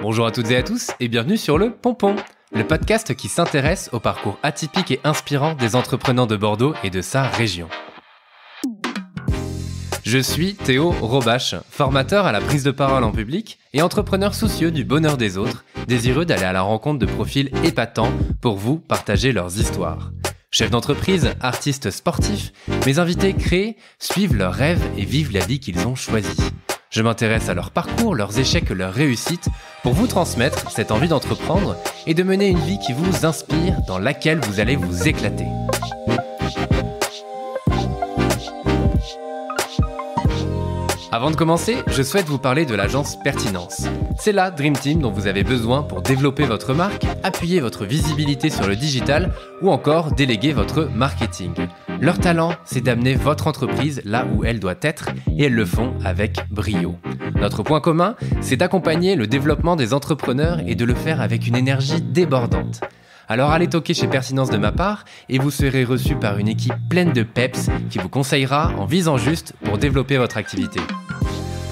Bonjour à toutes et à tous et bienvenue sur le Pompon, le podcast qui s'intéresse au parcours atypique et inspirant des entrepreneurs de Bordeaux et de sa région. Je suis Théo Robache, formateur à la prise de parole en public et entrepreneur soucieux du bonheur des autres, désireux d'aller à la rencontre de profils épatants pour vous partager leurs histoires. Chef d'entreprise, artiste sportif, mes invités créent, suivent leurs rêves et vivent la vie qu'ils ont choisie. Je m'intéresse à leur parcours, leurs échecs, leurs réussites, pour vous transmettre cette envie d'entreprendre et de mener une vie qui vous inspire, dans laquelle vous allez vous éclater. Avant de commencer, je souhaite vous parler de l'agence Pertinence. C'est la Dream Team dont vous avez besoin pour développer votre marque, appuyer votre visibilité sur le digital ou encore déléguer votre marketing. Leur talent, c'est d'amener votre entreprise là où elle doit être et elles le font avec brio. Notre point commun, c'est d'accompagner le développement des entrepreneurs et de le faire avec une énergie débordante. Alors allez toquer chez Pertinence de ma part et vous serez reçu par une équipe pleine de peps qui vous conseillera en visant juste pour développer votre activité.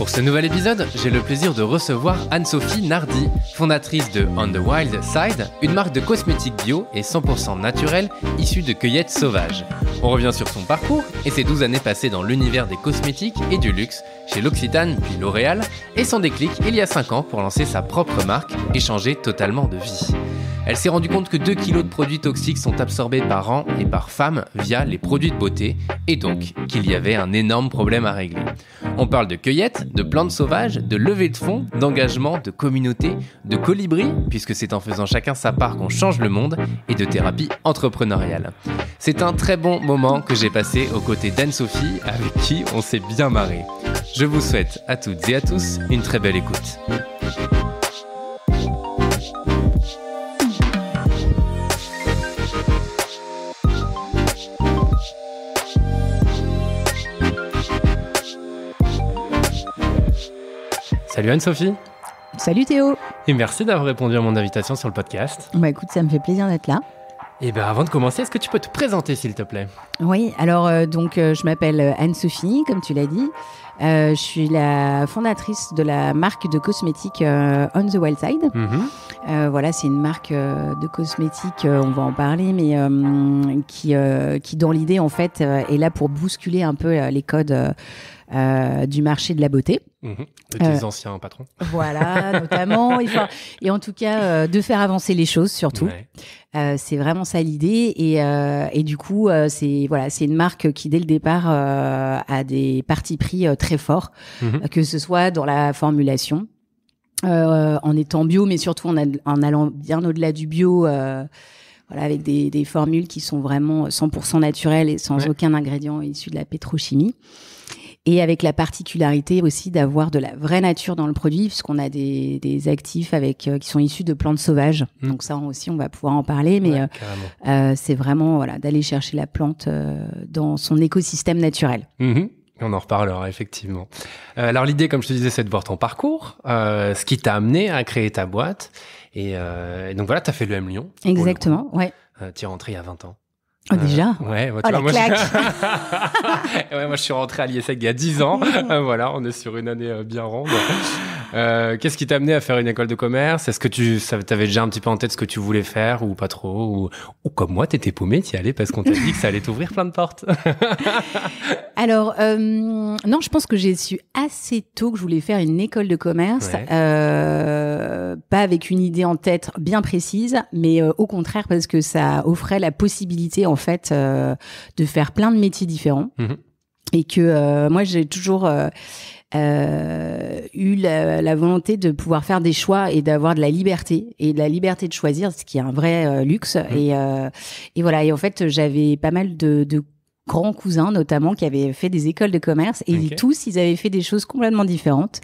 Pour ce nouvel épisode, j'ai le plaisir de recevoir Anne-Sophie Nardi, fondatrice de On the Wild Side, une marque de cosmétiques bio et 100% naturelle issue de cueillettes sauvages. On revient sur son parcours et ses 12 années passées dans l'univers des cosmétiques et du luxe chez l'Occitane puis L'Oréal et son déclic il y a 5 ans pour lancer sa propre marque et changer totalement de vie. Elle s'est rendue compte que 2 kilos de produits toxiques sont absorbés par an et par femme via les produits de beauté et donc qu'il y avait un énorme problème à régler. On parle de cueillettes de plantes sauvages, de levées de fonds, d'engagement, de communauté, de colibri, puisque c'est en faisant chacun sa part qu'on change le monde, et de thérapie entrepreneuriale. C'est un très bon moment que j'ai passé aux côtés d'Anne-Sophie, avec qui on s'est bien marré. Je vous souhaite à toutes et à tous une très belle écoute. Salut Anne-Sophie. Salut Théo. Et merci d'avoir répondu à mon invitation sur le podcast. Bah écoute, ça me fait plaisir d'être là. Et bien bah, avant de commencer, est-ce que tu peux te présenter s'il te plaît Oui, alors euh, donc euh, je m'appelle euh, Anne-Sophie, comme tu l'as dit. je suis la fondatrice de la marque de cosmétiques On the Wild Side. Mhm. voilà, c'est une marque de cosmétiques, on va en parler, mais qui, qui dans l'idée en fait est là pour bousculer un peu les codes du marché de la beauté de mhm. euh, Des anciens patrons. Voilà, notamment. Et, en tout cas, euh, de faire avancer les choses, surtout. Euh, c'est vraiment ça l'idée. Et, du coup, c'est voilà, c'est une marque qui, dès le départ, a des partis pris très forts, mhm. que ce soit dans la formulation, en étant bio, mais surtout en, allant bien au-delà du bio. Voilà, avec des, formules qui sont vraiment 100% naturelles et sans aucun ingrédient issu de la pétrochimie et avec la particularité aussi d'avoir de la vraie nature dans le produit, puisqu'on a des, actifs avec euh, qui sont issus de plantes sauvages. Mmh. Donc ça aussi, on va pouvoir en parler, mais euh, euh, c'est vraiment voilà d'aller chercher la plante dans son écosystème naturel. Mmh on en reparlera effectivement. alors l'idée, comme je te disais, c'est de voir ton parcours, ce qui t'a amené à créer ta boîte. Et, donc voilà, tu as fait le M Lyon. Exactement, ouais. tu es rentré il y a 20 ans. Oh, déjà euh, Ouais, moi, ah, je... ouais, moi je suis rentré à l'ISEC il y a 10 ans. voilà, on est sur une année euh, bien ronde. Euh, qu'est-ce qui t'a amené à faire une école de commerce Est-ce que tu avais déjà un petit peu en tête ce que tu voulais faire ou pas trop Ou, comme moi, t'étais paumé, t'y allais parce qu'on t'a dit que ça allait t'ouvrir plein de portes. Alors, euh, non, je pense que j'ai su assez tôt que je voulais faire une école de commerce, euh, pas avec une idée en tête bien précise, mais au contraire parce que ça offrait la possibilité en fait de faire plein de métiers différents. Mmh et que moi j'ai toujours euh, eu la, volonté de pouvoir faire des choix et d'avoir de la liberté et de la liberté de choisir, ce qui est un vrai euh, luxe. Mmh. Et, euh, et, voilà. Et en fait, j'avais pas mal de, de grands cousins notamment qui avaient fait des écoles de commerce et tous ils avaient fait des choses complètement différentes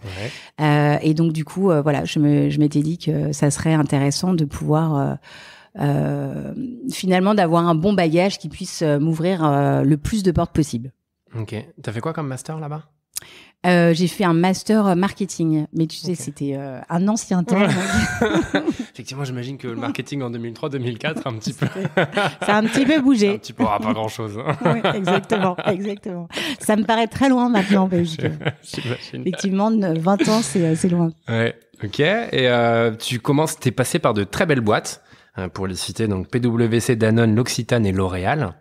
euh, et donc du coup euh, voilà je me je m'étais dit que ça serait intéressant de pouvoir euh, finalement d'avoir un bon bagage qui puisse m'ouvrir le plus de portes possible ok t'as fait quoi comme master là-bas euh, j'ai fait un master euh, marketing, mais tu sais, c'était euh, un ancien temps. Effectivement, j'imagine que le marketing en 2003-2004, un petit peu. a un petit peu bougé. Tu petit ah, pas grand-chose. Hein. exactement, exactement. Ça me paraît très loin maintenant, Belgique. J'imagine. Effectivement, 20 ans, c'est assez loin. Ouais, ok. Et tu commences, t'es passé par de très belles boîtes, pour les citer, donc PwC, Danone, L'Occitane et L'Oréal.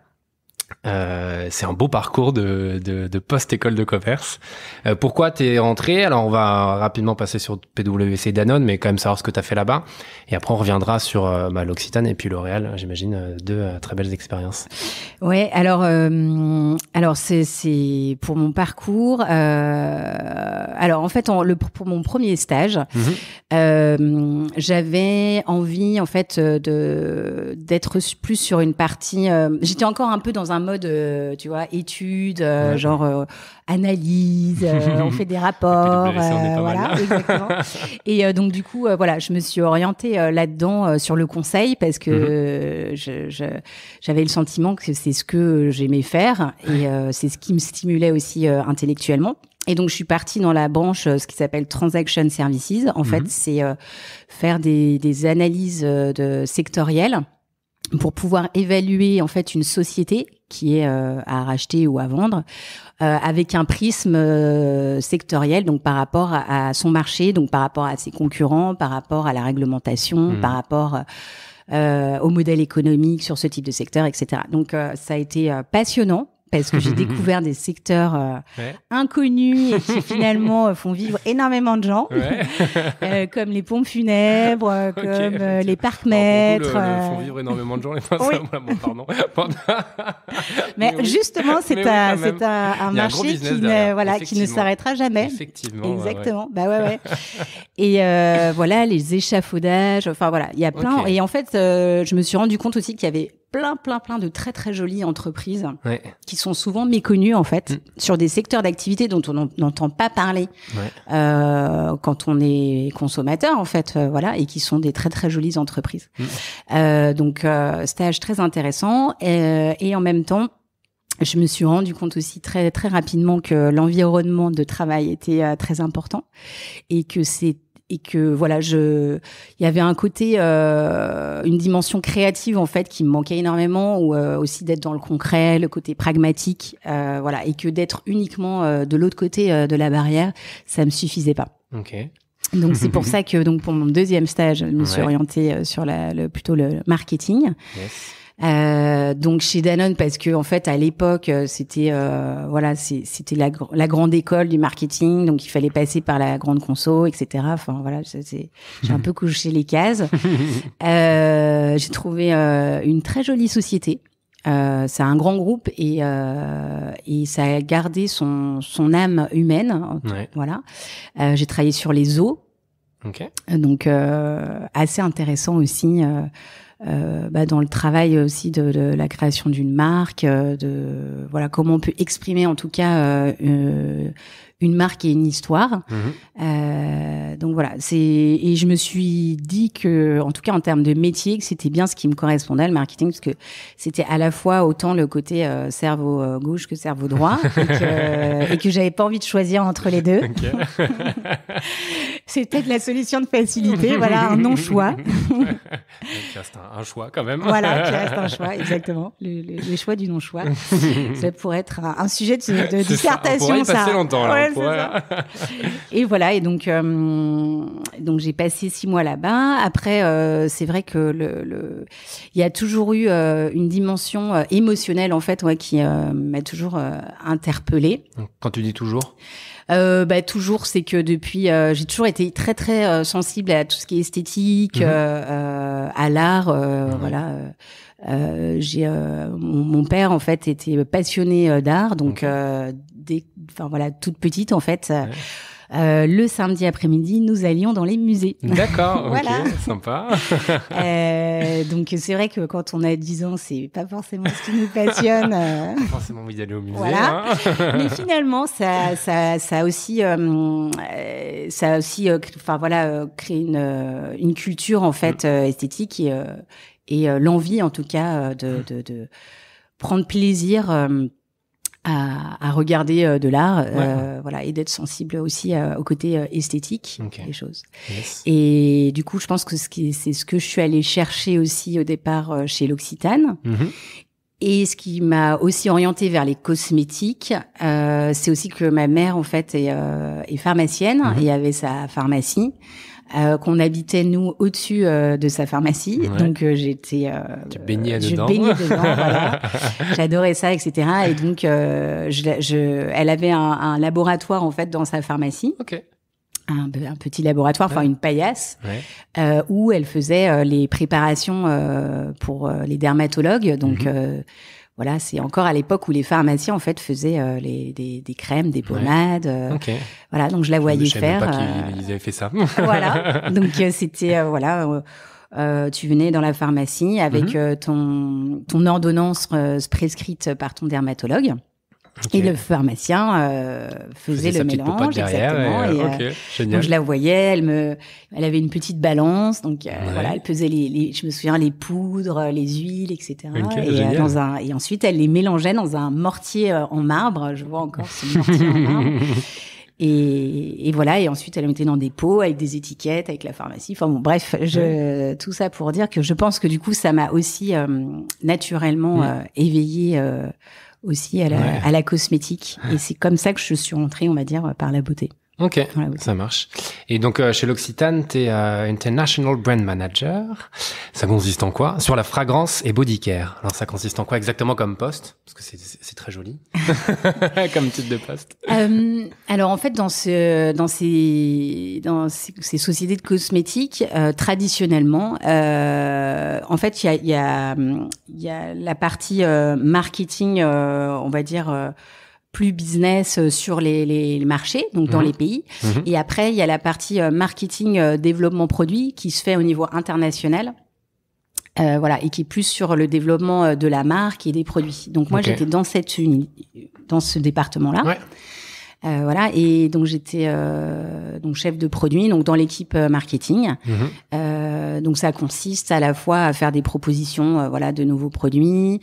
Euh, c'est un beau parcours de, de, post-école de commerce. pourquoi euh, pourquoi t'es rentré Alors on va rapidement passer sur PwC Danone, mais quand même savoir ce que t'as fait là-bas. Et après on reviendra sur euh, bah, l'Occitane et puis L'Oréal, hein, j'imagine, euh, deux très belles expériences. Ouais, alors alors c'est pour mon parcours. alors en fait, le, pour mon premier stage, mhm. j'avais envie en fait de d'être plus sur une partie. J'étais encore un peu dans un mode, euh, tu vois, étude, euh, genre euh, analyse, on fait des rapports, voilà, exactement. Et donc du coup, voilà, je me suis orientée là-dedans sur le conseil parce que mhm. j'avais le sentiment que c'est ce que j'aimais faire et c'est ce qui me stimulait aussi intellectuellement. Et donc, je suis partie dans la branche, ce qui s'appelle Transaction Services. En fait, mhm. c'est faire des, analyses sectorielles pour pouvoir évaluer en fait une société qui est euh, à racheter ou à vendre euh, avec un prisme euh, sectoriel donc par rapport à, son marché donc par rapport à ses concurrents par rapport à la réglementation hmm. par rapport au modèle économique sur ce type de secteur etc donc ça a été passionnant parce que j'ai découvert des secteurs euh, inconnus et qui finalement euh, font vivre énormément de gens, euh, comme les pompes funèbres, comme les parcs-maîtres. font vivre énormément de gens, les oui. mais, justement, c'est un, marché qui, ne, voilà, ne s'arrêtera jamais. Effectivement. Exactement. Bah ouais, et voilà, les échafaudages, enfin voilà, il y a plein. Et en fait, je me suis rendu compte aussi qu'il y avait plein, plein, plein de très, très jolies entreprises qui sont souvent méconnues, en fait, mm. sur des secteurs d'activité dont on n'entend pas parler euh, quand on est consommateur, en fait, euh, voilà, et qui sont des très, très jolies entreprises. Mm. Euh, donc, stage très intéressant et, et en même temps, je me suis rendu compte aussi très très rapidement que l'environnement de travail était très important et que c'est et que voilà, je, il y avait un côté, euh, une dimension créative en fait qui me manquait énormément, ou euh, aussi d'être dans le concret, le côté pragmatique, euh, voilà, et que d'être uniquement de l'autre côté de la barrière, ça me suffisait pas. Ok. Donc c'est pour ça que donc pour mon deuxième stage, je me suis orientée sur la, le, plutôt le marketing. Yes. Euh, donc chez Danone parce que en fait à l'époque euh, c'était euh, voilà c'était la, la, grande école du marketing donc il fallait passer par la grande conso etc. Enfin voilà j'ai un peu couché les cases. euh, j'ai trouvé euh, une très jolie société. Euh, c'est un grand groupe et, euh, et ça a gardé son, son âme humaine. Voilà. Euh, j'ai travaillé sur les eaux. Donc assez intéressant aussi euh, bah, dans le travail aussi de, la création d'une marque, euh, de voilà comment on peut exprimer en tout cas euh, une marque et une histoire. Mhm. Euh, donc voilà, c'est et je me suis dit que, en tout cas en termes de métier, que c'était bien ce qui me correspondait le marketing, parce que c'était à la fois autant le côté euh, cerveau euh, gauche que cerveau droit, et que, que j'avais pas envie de choisir entre les deux. c'était c'est peut-être la solution de facilité, voilà, un non choix. un, choix quand même. Voilà, un choix, exactement, le, choix du non choix. ça pourrait être un, sujet de, dissertation. Ça, on pourrait y passer longtemps. Là, et voilà, et donc, euh, donc j'ai passé six mois là-bas. Après, euh, c'est vrai que le, il y a toujours eu euh, une dimension émotionnelle en fait, qui m'a toujours interpellée. Quand tu dis toujours. bah, toujours, c'est que depuis, j'ai toujours été très très sensible à tout ce qui est esthétique, mhm. à l'art, mhm. voilà. Euh, j'ai euh, mon, père en fait était passionné euh, d'art, donc mhm. dès, enfin voilà toute petite en fait. Euh, le samedi après-midi, nous allions dans les musées. D'accord, voilà. sympa. euh, donc c'est vrai que quand on a 10 ans, c'est pas forcément ce qui nous passionne. Pas forcément envie d'aller au musée. Voilà. Hein. Mais finalement, ça, ça, ça aussi, ça aussi, enfin voilà, créé une, une culture en fait mm. esthétique et et euh, l'envie en tout cas euh, de, mmh. de, de prendre plaisir euh, à, à, regarder de l'art, voilà, et d'être sensible aussi au côté esthétique des choses. Et du coup, je pense que c'est ce que je suis allée chercher aussi au départ chez l'Occitane. Mmh et ce qui m'a aussi orientée vers les cosmétiques, c'est aussi que ma mère en fait est, est pharmacienne mmh et avait sa pharmacie. Euh, qu'on habitait nous au-dessus euh, de sa pharmacie. Donc euh, j'étais, tu baignais je baignais dedans. voilà. J'adorais ça, etc. Et donc je, elle avait un, laboratoire en fait dans sa pharmacie. OK. Un, petit laboratoire, enfin une paillasse, où elle faisait les préparations pour les dermatologues. Donc mhm. Voilà, c'est encore à l'époque où les pharmacies, en fait faisaient euh, les, des, crèmes, des pommades. Euh, voilà, donc je la voyais je faire. Pas euh, ils avaient fait ça. voilà, donc c'était voilà. tu venais dans la pharmacie avec mhm. ton, ton ordonnance prescrite par ton dermatologue. Et le pharmacien euh, faisait le mélange, exactement. Et, euh, donc je la voyais, elle me, elle avait une petite balance, donc euh, voilà, elle pesait les, je me souviens les poudres, les huiles, etc. et, un, et ensuite elle les mélangeait dans un mortier en marbre. Je vois encore ce mortier en marbre. Et, voilà, et ensuite elle mettait dans des pots avec des étiquettes, avec la pharmacie. Enfin bon, bref, je, tout ça pour dire que je pense que du coup ça m'a aussi naturellement mm. éveillée éveillé aussi à la, la cosmétique. Et c'est comme ça que je suis rentrée, on va dire, par la beauté. Ok, ça marche. Et donc euh, chez l'Occitane, tu es euh, International Brand Manager. Ça consiste en quoi Sur la fragrance et body care. Alors ça consiste en quoi exactement comme poste Parce que c'est très joli comme titre de poste. Euh, alors en fait, dans, ce, dans, ces, dans ces, sociétés de cosmétiques, traditionnellement, en fait, il y y a la partie marketing, on va dire plus business euh, sur les, les marchés, donc dans mhm. les pays. Mhm. Et après, il y a la partie euh, marketing, euh, développement produit qui se fait au niveau international. voilà, et qui est plus sur le développement de la marque et des produits. Donc moi, j'étais dans cette dans ce département-là. Ouais. Euh, voilà. Et donc j'étais euh, donc chef de produit, donc dans l'équipe euh, marketing. Mhm. donc ça consiste à la fois à faire des propositions, voilà, de nouveaux produits,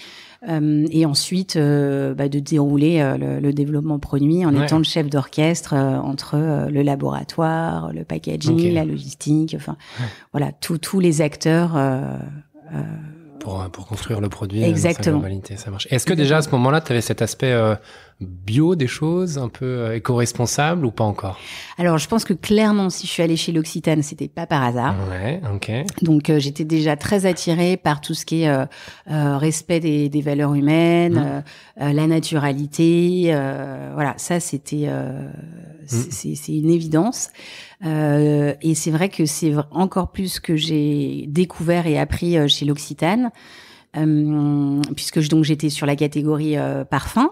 et ensuite bah, de dérouler le, développement produit en étant le chef d'orchestre entre le laboratoire, le packaging, la logistique, enfin voilà, tous les acteurs. Pour, pour, construire le produit Exactement. ça marche. Est-ce que déjà à ce moment-là, tu avais cet aspect bio des choses, un peu euh, éco-responsable ou pas encore Alors, je pense que clairement, si je suis allée chez l'Occitane, c'était pas par hasard. Ouais, ok. Donc, euh, j'étais déjà très attirée par tout ce qui est euh, respect des, valeurs humaines, mmh. la naturalité. voilà, ça, c'était mmh. c'est une évidence. et c'est vrai que c'est encore plus que j'ai découvert et appris chez l'Occitane. Euh, puisque donc j'étais sur la catégorie euh, parfum.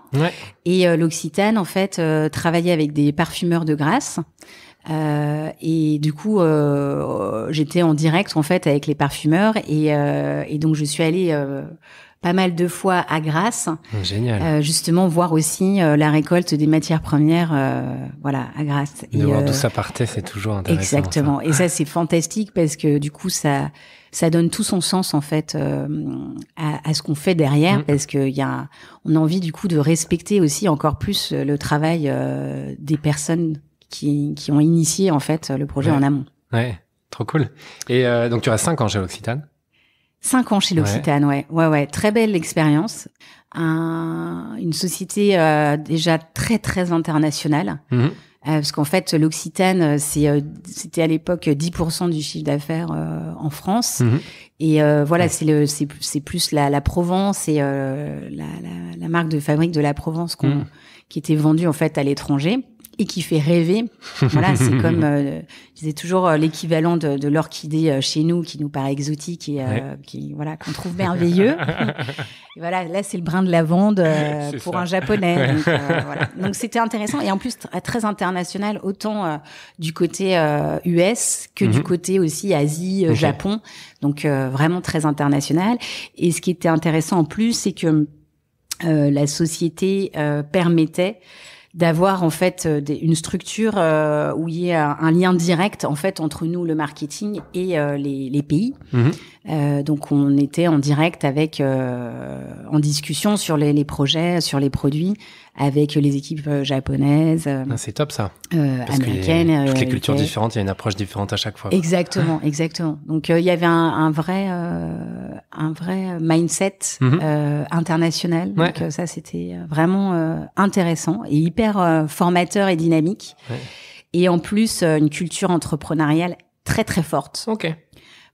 Et euh, l'Occitane, en fait, travaillait avec des parfumeurs de grâce. et du coup, j'étais en direct en fait avec les parfumeurs et, et donc je suis allée pas mal de fois à Grasse. Oh, génial. Euh, justement, voir aussi la récolte des matières premières, voilà, à Grasse. De voir d'où ça partait, c'est toujours intéressant. Exactement. Et ça, c'est fantastique parce que du coup, ça, ça donne tout son sens en fait euh, à, à, ce qu'on fait derrière mm. parce que y a, on a envie du coup de respecter aussi encore plus euh, le travail euh, des personnes qui, qui ont initié en fait le projet en amont. Ouais, trop cool. Et donc tu as cinq ans chez l'Occitane. Cinq ans chez l'Occitane, ouais. ouais, ouais, très belle expérience. Un, une société déjà très très internationale. Mm-hmm. Euh, parce qu'en fait, l'Occitane, euh, euh, c'était à l'époque 10% du chiffre d'affaires en France. Mhm. Et voilà, c'est plus la, Provence et la, marque de fabrique de la Provence qu'on mhm. qui était vendue en fait à l'étranger et qui fait rêver. voilà, c'est comme, euh, je disais toujours, euh, l'équivalent de, de l'orchidée euh, chez nous, qui nous paraît exotique et euh, qui, voilà, qu'on trouve merveilleux. et voilà, là, c'est le brin de lavande pour un japonais. donc, voilà. c'était intéressant et en plus très international, autant du côté US que du mhm. côté aussi Asie, Japon. Donc, vraiment très international. Et ce qui était intéressant en plus, c'est que la société permettait d'avoir en fait euh, une structure euh, où il y a un lien direct en fait entre nous le marketing et euh, les, pays. Mm-hmm. Euh, donc on était en direct avec, euh, en discussion sur les, les, projets, sur les produits, avec les équipes euh, japonaises. Euh, ah, c'est top ça. Euh, Parce américaines. toutes les cultures différentes, il y a une approche différente à chaque fois. Exactement, ah. exactement. Donc il y avait un, un vrai, un vrai mindset mhm. international. Donc ça c'était vraiment intéressant et hyper formateur et dynamique. Ouais. Et en plus une culture entrepreneuriale très très forte. Ok.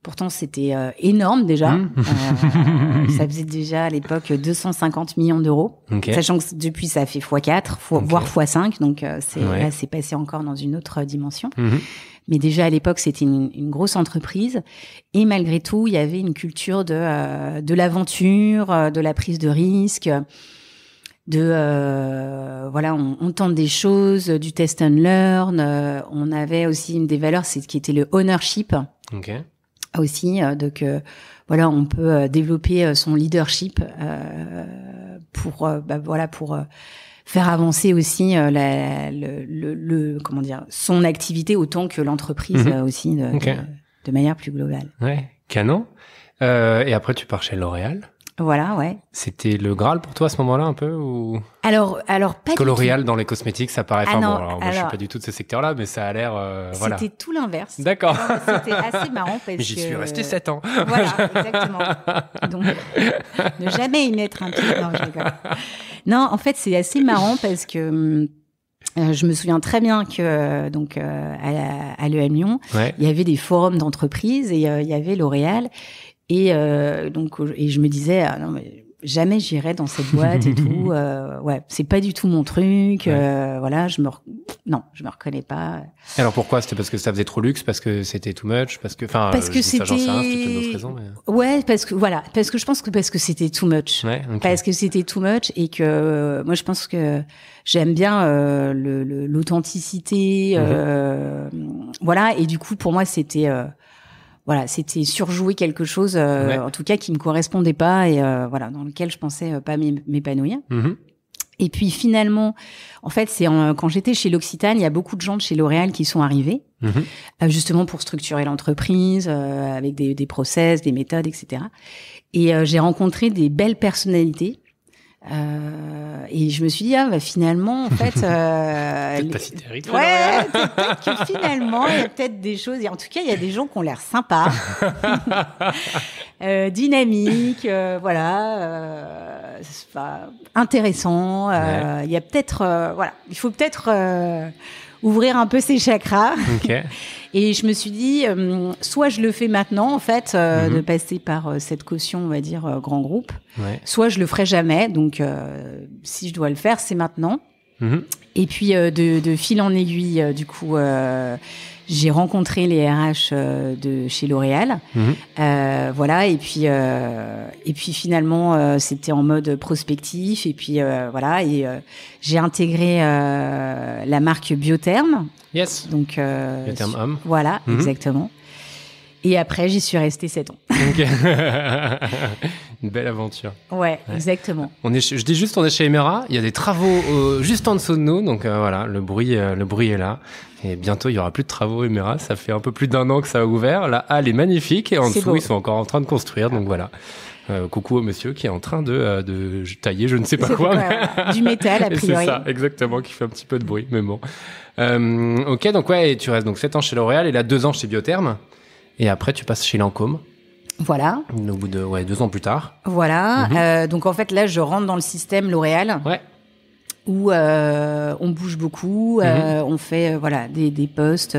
Pourtant, c'était euh, énorme déjà. Mmh. Euh, ça faisait déjà à l'époque 250 millions d'euros. Sachant que depuis, ça a fait x4, voire x5. Donc euh, là, c'est passé encore dans une autre dimension. Mmh. Mais déjà à l'époque, c'était une, grosse entreprise. Et malgré tout, il y avait une culture de, l'aventure, de la prise de risque de voilà on, tente des choses du test and learn on avait aussi une des valeurs c'est qui était le ownership aussi. Euh, donc voilà, on peut euh, développer euh, son leadership pour bah, voilà pour faire avancer aussi le, le, comment dire son activité autant que l'entreprise mhm. aussi de, manière plus globale. Ouais, canon. et après tu pars chez L'Oréal. Voilà, ouais. C'était le Graal pour toi à ce moment-là un peu ou Alors, alors pas dans les cosmétiques, ça paraît. Ah pas. bon, Moi, je suis pas du tout de ce secteur-là, mais ça a l'air. Euh, c'était tout l'inverse. D'accord. C'était assez marrant parce mais j'y suis resté 7 ans. Voilà, exactement. Donc, ne jamais y mettre un pied. Non, non en fait, c'est assez marrant parce que. Hum, euh, je me souviens très bien que euh, donc à, Lyon, il y avait des forums d'entreprises et il y avait L'Oréal et euh, donc, et je me disais, ah, non, mais jamais j'irai dans cette boîte et tout. Euh, ouais, c'est pas du tout mon truc. Euh, voilà, je me, non, je me reconnais pas. alors pourquoi C'était parce que ça faisait trop luxe, parce que c'était too much, parce que, enfin, parce que c'était. Mais... Ouais, parce que voilà, parce que je pense que parce que c'était too much, parce que c'était too much et que moi je pense que j'aime bien euh, l'authenticité, mhm. voilà. Et du coup, pour moi, c'était voilà, c'était surjouer quelque chose, euh, en tout cas qui me correspondait pas et euh, voilà dans lequel je pensais euh, pas m'épanouir. Mm-hmm. Et puis finalement, en fait, c'est quand j'étais chez l'Occitane, il y a beaucoup de gens de chez L'Oréal qui sont arrivés, mm-hmm. justement pour structurer l'entreprise avec des, des process, des méthodes, etc. Et j'ai rencontré des belles personnalités euh, et je me suis dit, ah, bah, finalement, en fait. Euh, Ouais, peut-être que finalement, il y a peut-être des choses. En tout cas, il y a des gens qui ont l'air sympas, euh, dynamiques, euh, voilà, pas euh, intéressant euh, Il y a peut-être. voilà, il faut peut-être ouvrir un peu ses chakras. Okay. Et je me suis dit, euh, soit je le fais maintenant, en fait, euh, mhm. de passer par euh, cette caution, on va dire, grand groupe, soit je le ferai jamais. Donc, si je dois le faire, c'est maintenant. Mhm. Et puis, de, de, fil en aiguille, du coup j'ai rencontré les RH euh, de chez L'Oréal. Mhm. Euh, voilà, et puis, euh, et puis finalement, euh, c'était en mode prospectif. Et puis euh, voilà, et j'ai intégré la marque Biotherm. Yes. Donc, Biotherm Homme. Voilà, mhm. exactement. Et après, j'y suis restée 7 ans. Okay. Une belle aventure. Ouais, exactement. On est, je dis juste, on est chez Emera. Il y a des travaux euh, juste en dessous de nous, donc euh, voilà, le bruit, euh, le bruit est là. Et bientôt, il y aura plus de travaux Emera. Ça fait un peu plus d'un an que ça a ouvert. La halle est magnifique et en dessous, ils sont encore en train de construire. Donc voilà. coucou au monsieur qui est en train de, tailler je ne sais pas quoi. du métal, a priori. C'est ça, exactement, qui fait un petit peu de bruit, mais bon. ok, donc ouais, et tu restes donc 7 ans chez L'Oréal et là 2 ans chez Biotherme. Et après, tu passes chez Lancôme. Voilà. Au bout de deux ans plus tard. Voilà. Mhm. Euh, donc en fait, là, je rentre dans le système L'Oréal. Ouais. Où euh, on bouge beaucoup, euh, mhm. on fait voilà des, des postes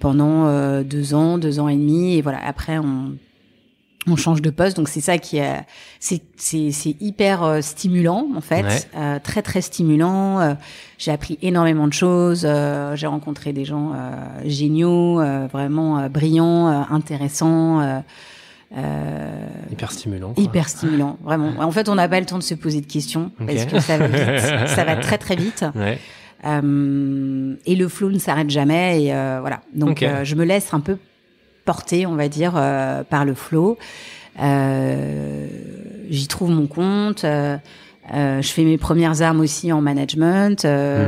pendant deux ans, deux ans et demi, et voilà après on on change de poste, donc c'est ça qui est c'est c'est hyper euh, stimulant en fait, euh, très très stimulant. Euh, j'ai appris énormément de choses, j'ai rencontré des gens géniaux, vraiment brillants, intéressants. hyper stimulant. Hyper stimulant, vraiment. En fait, on n'a pas le temps de se poser de questions parce que ça va très très vite. et le flow ne s'arrête jamais et voilà. Donc je me laisse un peu portée, on va dire, euh, par le flot. Euh, j'y trouve mon compte. Euh, je fais mes premières armes aussi en management. Mhm.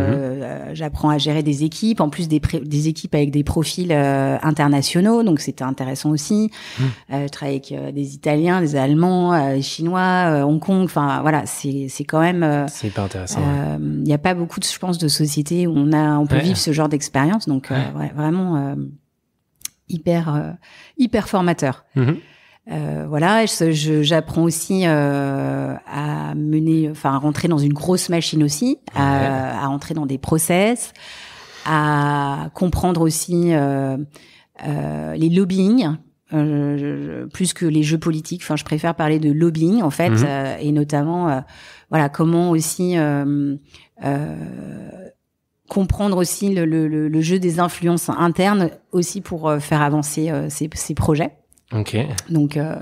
J'apprends à gérer des équipes, en plus des, équipes avec des profils internationaux, donc c'était intéressant aussi. Mmh. je travaille avec des Italiens, des Allemands, des Chinois, Hong Kong. Enfin voilà, c'est quand même. c'est pas intéressant. Il n'y a pas beaucoup, de, je pense, de sociétés où on a, on peut vivre ce genre d'expérience. Donc vraiment hyper, euh, hyper formateur. Mhm. Euh, voilà, j'apprends aussi euh, à mener, enfin à rentrer dans une grosse machine aussi, à, rentrer entrer dans des process, à comprendre aussi euh, les lobbying. plus que les jeux politiques, enfin, je préfère parler de lobbying en fait, mhm. et notamment, voilà, comment aussi comprendre aussi le, le, jeu des influences internes aussi pour euh, faire avancer euh, ces, projets. Ok. Donc euh,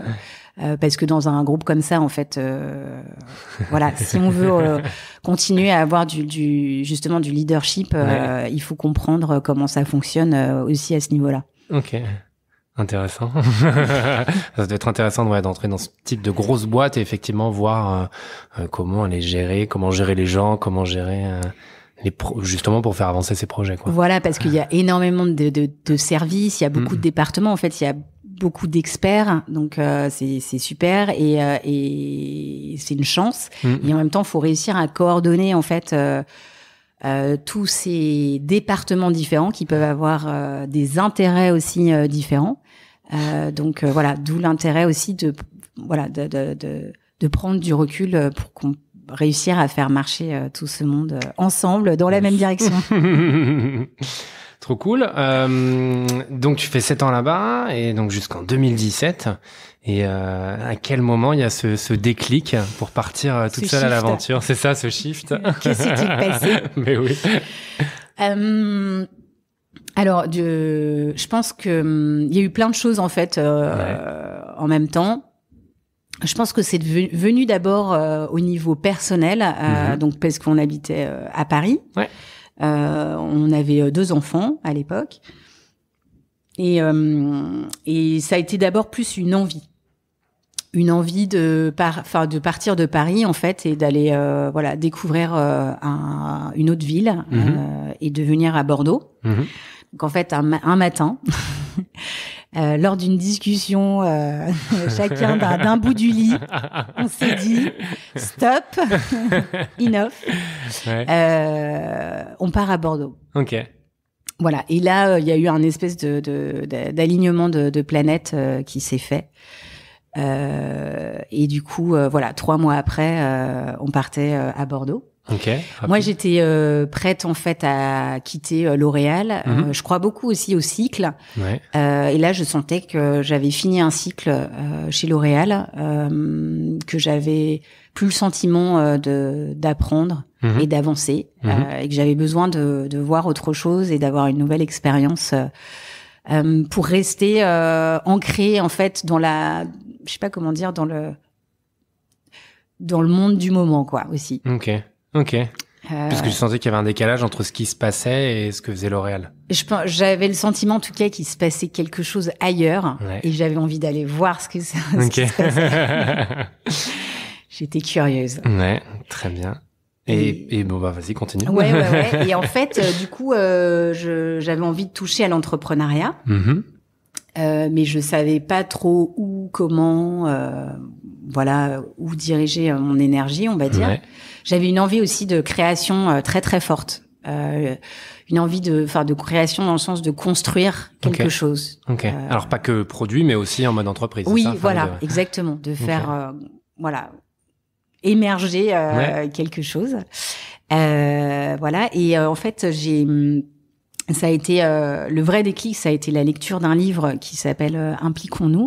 parce que dans un groupe comme ça, en fait, voilà, si on veut continuer à avoir du, du justement du leadership, il faut comprendre comment ça fonctionne aussi à ce niveau-là. Ok. Intéressant. ça doit être intéressant d'entrer dans ce type de grosse boîte et effectivement voir comment elle est gérée, comment gérer les gens, comment gérer justement pour faire avancer ces projets. Quoi. Voilà, parce qu'il y a énormément de, de, services, il y a beaucoup de départements, en fait, il y a beaucoup d'experts, donc euh, c'est super et, euh, et c'est une chance. Et en même temps, il faut réussir à coordonner, en fait. Euh, tous ces départements différents qui peuvent avoir des intérêts aussi différents. donc voilà, d'où l'intérêt aussi de voilà de, de, de, de, prendre du recul pour qu'on réussir à faire marcher euh, tout ce monde euh, ensemble dans la même direction. Trop cool. Euh, donc tu fais 7 ans là-bas et donc jusqu'en 2017. Et à quel moment il y a ce, ce déclic pour partir toute seule à l'aventure C'est ça ce shift Qu'est-ce qui s'est passé Mais oui. alors, je, je pense qu'il hum, y a eu plein de choses en fait en même temps je pense que c'est venu d'abord euh, au niveau personnel, euh, mhm. donc parce qu'on habitait euh, à Paris. on avait deux enfants à l'époque, et, et ça a été d'abord plus une envie, une envie de par, de partir de Paris en fait et d'aller voilà découvrir une autre ville mhm. et de venir à Bordeaux. Mhm. Donc en fait un matin. Euh, lors d'une discussion, euh, chacun d'un bout du lit, on s'est dit stop, enough. Euh, on part à Bordeaux. Ok. Voilà. Et là, il y a eu un espèce d'alignement de, de, planètes qui s'est fait. et du coup, voilà, trois mois après, on partait à Bordeaux. Okay, Moi, j'étais euh, prête en fait à quitter euh, L'Oréal. Euh, mhm. je crois beaucoup aussi au cycle. et là, je sentais que j'avais fini un cycle chez L'Oréal, que j'avais plus le sentiment de d'apprendre mhm. et d'avancer, mhm. et que j'avais besoin de, de voir autre chose et d'avoir une nouvelle expérience pour rester ancrée en fait dans la, je sais pas comment dire, dans le dans le monde du moment quoi aussi. Okay. Ok. Euh, Parce que je sentais qu'il y avait un décalage entre ce qui se passait et ce que faisait L'Oréal. J'avais le sentiment en tout cas qu'il se passait quelque chose ailleurs et j'avais envie d'aller voir ce que ça okay. J'étais curieuse. Ouais, très bien. Et, bon bah vas-y continue. Ouais, ouais, ouais. Et en fait, euh, du coup, euh, j'avais envie de toucher à l'entrepreneuriat, mm-hmm. euh, mais je savais pas trop où, comment voilà où diriger euh, mon énergie, on va dire. J'avais une envie aussi de création euh, très très forte. Euh, une envie de faire de création dans le sens de construire quelque chose. Alors pas que produit, mais aussi en mode entreprise. Oui, voilà, exactement, de faire voilà émerger quelque chose. voilà, et en fait j'ai ça a été le vrai déclic, ça a été la lecture d'un livre qui s'appelle Impliquons-nous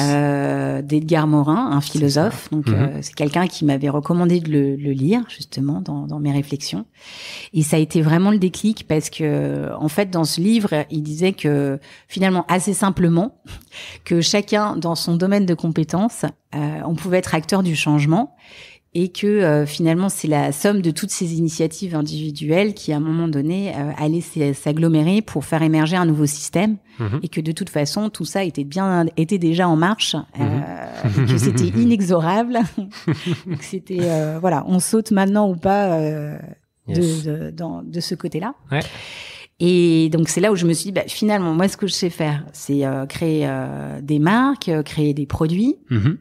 euh, d'Edgar Morin, un philosophe. Donc mhm. euh, c'est quelqu'un qui m'avait recommandé de le, lire justement dans, mes réflexions. Et ça a été vraiment le déclic parce que en fait dans ce livre il disait que finalement assez simplement que chacun dans son domaine de compétences euh, on pouvait être acteur du changement et que euh, finalement c'est la somme de toutes ces initiatives individuelles qui à un moment donné euh, allaient s'agglomérer pour faire émerger un nouveau système mhm. et que de toute façon tout ça était bien était déjà en marche euh, mhm. que c'était inexorable c'était euh, voilà on saute maintenant ou pas euh, de, de, de ce côté là ouais. Et donc c'est là où je me suis dit, bah, finalement, moi ce que je sais faire, c'est créer des marques, créer des produits. Mhm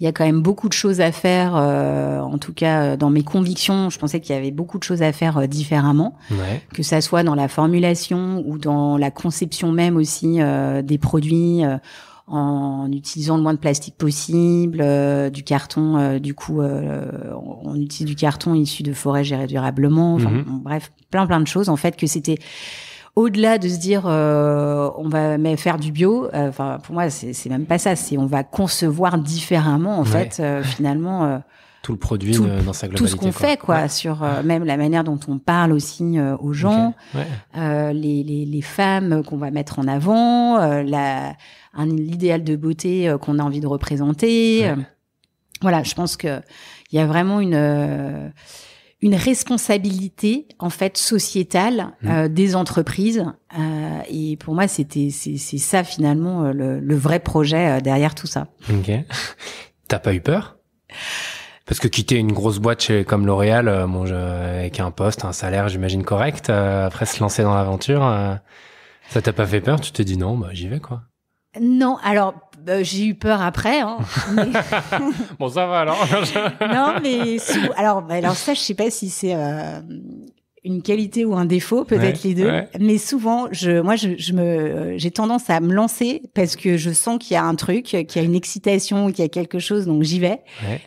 il y a quand même beaucoup de choses à faire. Euh, en tout cas, euh, dans mes convictions, je pensais qu'il y avait beaucoup de choses à faire euh, différemment, que ça soit dans la formulation ou dans la conception même aussi des produits. en utilisant le moins de plastique possible, du carton, du coup, on utilise du carton issu de forêts gérées durablement. Mhm. bref, plein plein de choses en fait que c'était au-delà de se dire euh, on va mais faire du bio, euh, pour moi c'est même pas ça, c'est on va concevoir différemment en fait euh, finalement tout le produit dans sa globalité. Tout ce qu'on fait quoi, sur même la manière dont on parle aussi aux gens, les, femmes qu'on va mettre en avant, l'idéal de beauté qu'on a envie de représenter. Voilà, je pense qu'il y a vraiment une une responsabilité en fait sociétale mmh. euh, des entreprises. Euh, et pour moi, c'était c'est ça finalement euh, le, vrai projet derrière tout ça. T'as pas eu peur Parce que quitter une grosse boîte comme L'Oréal, je, avec un poste, un salaire, j'imagine correct, après se lancer dans l'aventure, ça t'a pas fait peur Tu t'es dit non, bah j'y vais quoi. Non, alors bah, j'ai eu peur après. Hein. bon, ça va alors. non, mais bah, alors, ça, je sais pas si c'est euh, une qualité ou un défaut, peut-être les deux. Mais souvent, je, moi, je, me, j'ai tendance à me lancer parce que je sens qu'il y a un truc, qu'il y a une excitation, qu'il y a quelque chose, donc j'y vais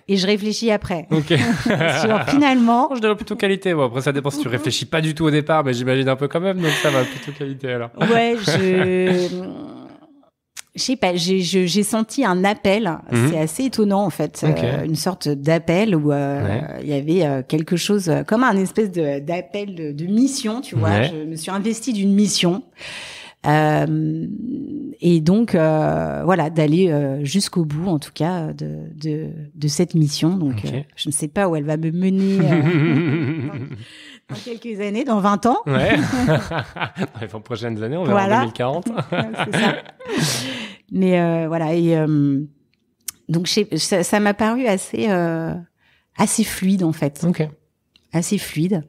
et je réfléchis après. Ok. finalement, je dirais plutôt qualité. Bon, après, ça dépend si tu réfléchis pas du tout au départ, mais j'imagine un peu quand même, donc ça va plutôt qualité alors. ouais, je je sais pas, j'ai senti un appel. Mhm. C'est assez étonnant en fait, euh, une sorte d'appel où euh, il y avait euh, quelque chose comme un espèce d'appel de, mission, tu vois. Je me suis investie d'une mission. et donc voilà d'aller jusqu'au bout en tout cas de, de, de cette mission donc je ne sais pas où elle va me mener dans, quelques années dans 20 ans ouais. dans les prochaines années on verra en 2040 c'est ça mais euh, voilà, et euh, donc ça m'a paru assez, euh, assez fluide en fait. Okay assez fluide.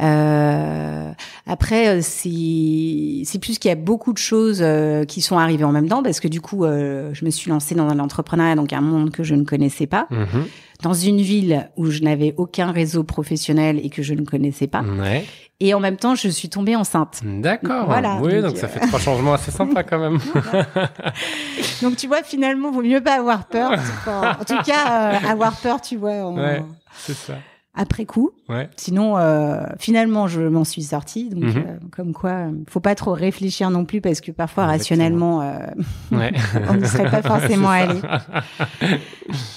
Euh, après, euh, c'est plus qu'il y a beaucoup de choses euh, qui sont arrivées en même temps, parce que du coup, euh, je me suis lancée dans l'entrepreneuriat, donc un monde que je ne connaissais pas, mhm. dans une ville où je n'avais aucun réseau professionnel et que je ne connaissais pas. Ouais. Et en même temps, je suis tombée enceinte. D'accord. Voilà. Oui, donc, ça fait trois changements assez sympas quand même. donc tu vois, finalement, vaut mieux pas avoir peur. En tout cas, avoir peur, tu vois. Ouais, c'est ça après coup. Sinon, euh, finalement, je m'en suis sortie. Donc, mhm. euh, comme quoi, euh, faut pas trop réfléchir non plus parce que parfois, rationnellement, on ne serait pas forcément allé.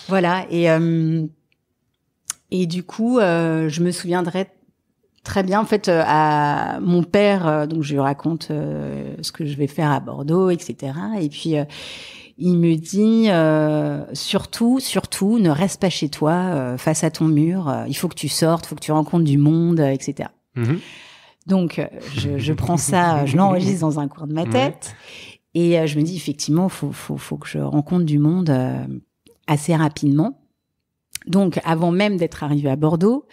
voilà. Et et du coup, je me souviendrai très bien. En fait, à mon père, donc je lui raconte ce que je vais faire à Bordeaux, etc. Et puis il me dit euh, surtout, surtout, ne reste pas chez toi, euh, face à ton mur. il faut que tu sortes, il faut que tu rencontres du monde, etc. Mm-hmm. Donc, euh, je, prends ça, je l'enregistre dans un coin de ma tête, et je me dis effectivement, faut, faut, faut que je rencontre du monde assez rapidement. Donc, avant même d'être arrivé à Bordeaux,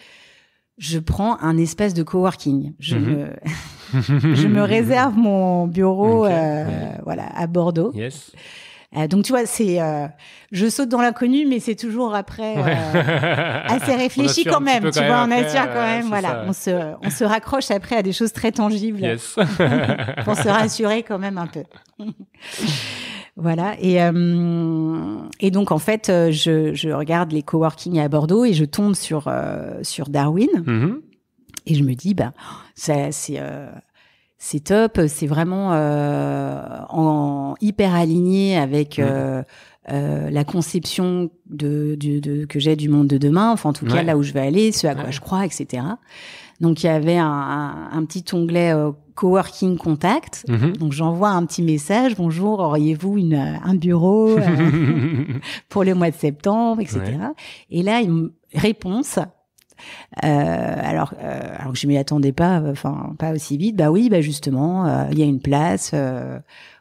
je prends un espace de coworking. Je, mm-hmm. me, je me réserve mon bureau, voilà, à Bordeaux. Yes. Euh, donc tu vois, c'est euh, je saute dans l'inconnu, mais c'est toujours après euh, assez réfléchi quand même. tu vois, on assure quand même. Voilà, on se on se raccroche après à des choses très tangibles pour se rassurer quand même un peu. Voilà. Et, et donc, en fait, je, je, regarde les coworking à Bordeaux et je tombe sur, sur Darwin. Mm-hmm. Et je me dis, bah, c'est c'est top, c'est vraiment euh, en, hyper aligné avec euh, euh, la conception de, de que j'ai du monde de demain, enfin en tout cas là où je vais aller, ce à quoi je crois, etc. Donc il y avait un, petit onglet coworking contact. Mm-hmm. Donc j'envoie un petit message, bonjour, auriez-vous un bureau pour le mois de septembre, etc. Et là, une réponse euh, alors, euh, alors que je m'y attendais pas, enfin pas aussi vite. Bah oui, bah justement, euh, il y a une place,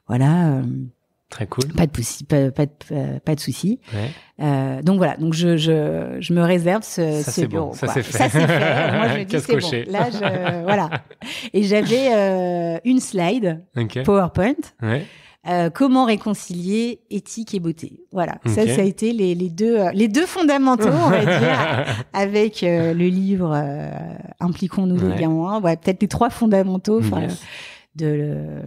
voilà. Très cool. Pas de, soucis. donc voilà, donc je, je, me réserve ce, bureau. Bon, ça c'est fait. Ça c'est fait. Moi je dis bon. Là voilà. Et j'avais une slide PowerPoint. Ouais. Euh, comment réconcilier éthique et beauté Voilà, ça, ça a été les, deux, euh, les deux fondamentaux, on va dire, avec euh, le livre Impliquons-nous ouais. les Ouais, Peut-être les trois fondamentaux. de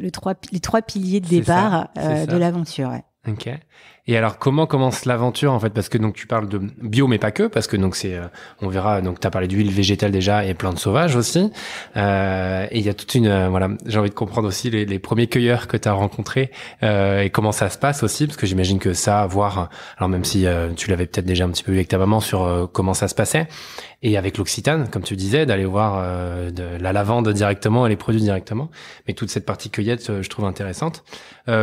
le, trois, les trois piliers de départ de l'aventure. Ouais. Et alors, comment commence l'aventure en fait Parce que donc tu parles de bio, mais pas que, parce que donc c'est, euh, on verra. Donc as parlé d'huile végétale déjà et plantes sauvages aussi. Euh, et il y a toute une, euh, voilà, j'ai envie de comprendre aussi les, premiers cueilleurs que tu as rencontrés euh, et comment ça se passe aussi, parce que j'imagine que ça, voir, alors même si tu l'avais peut-être déjà un petit peu vu avec ta maman sur comment ça se passait, et avec l'Occitane, comme tu disais, d'aller voir de la lavande directement et les produits directement. Mais toute cette partie cueillette, je trouve intéressante.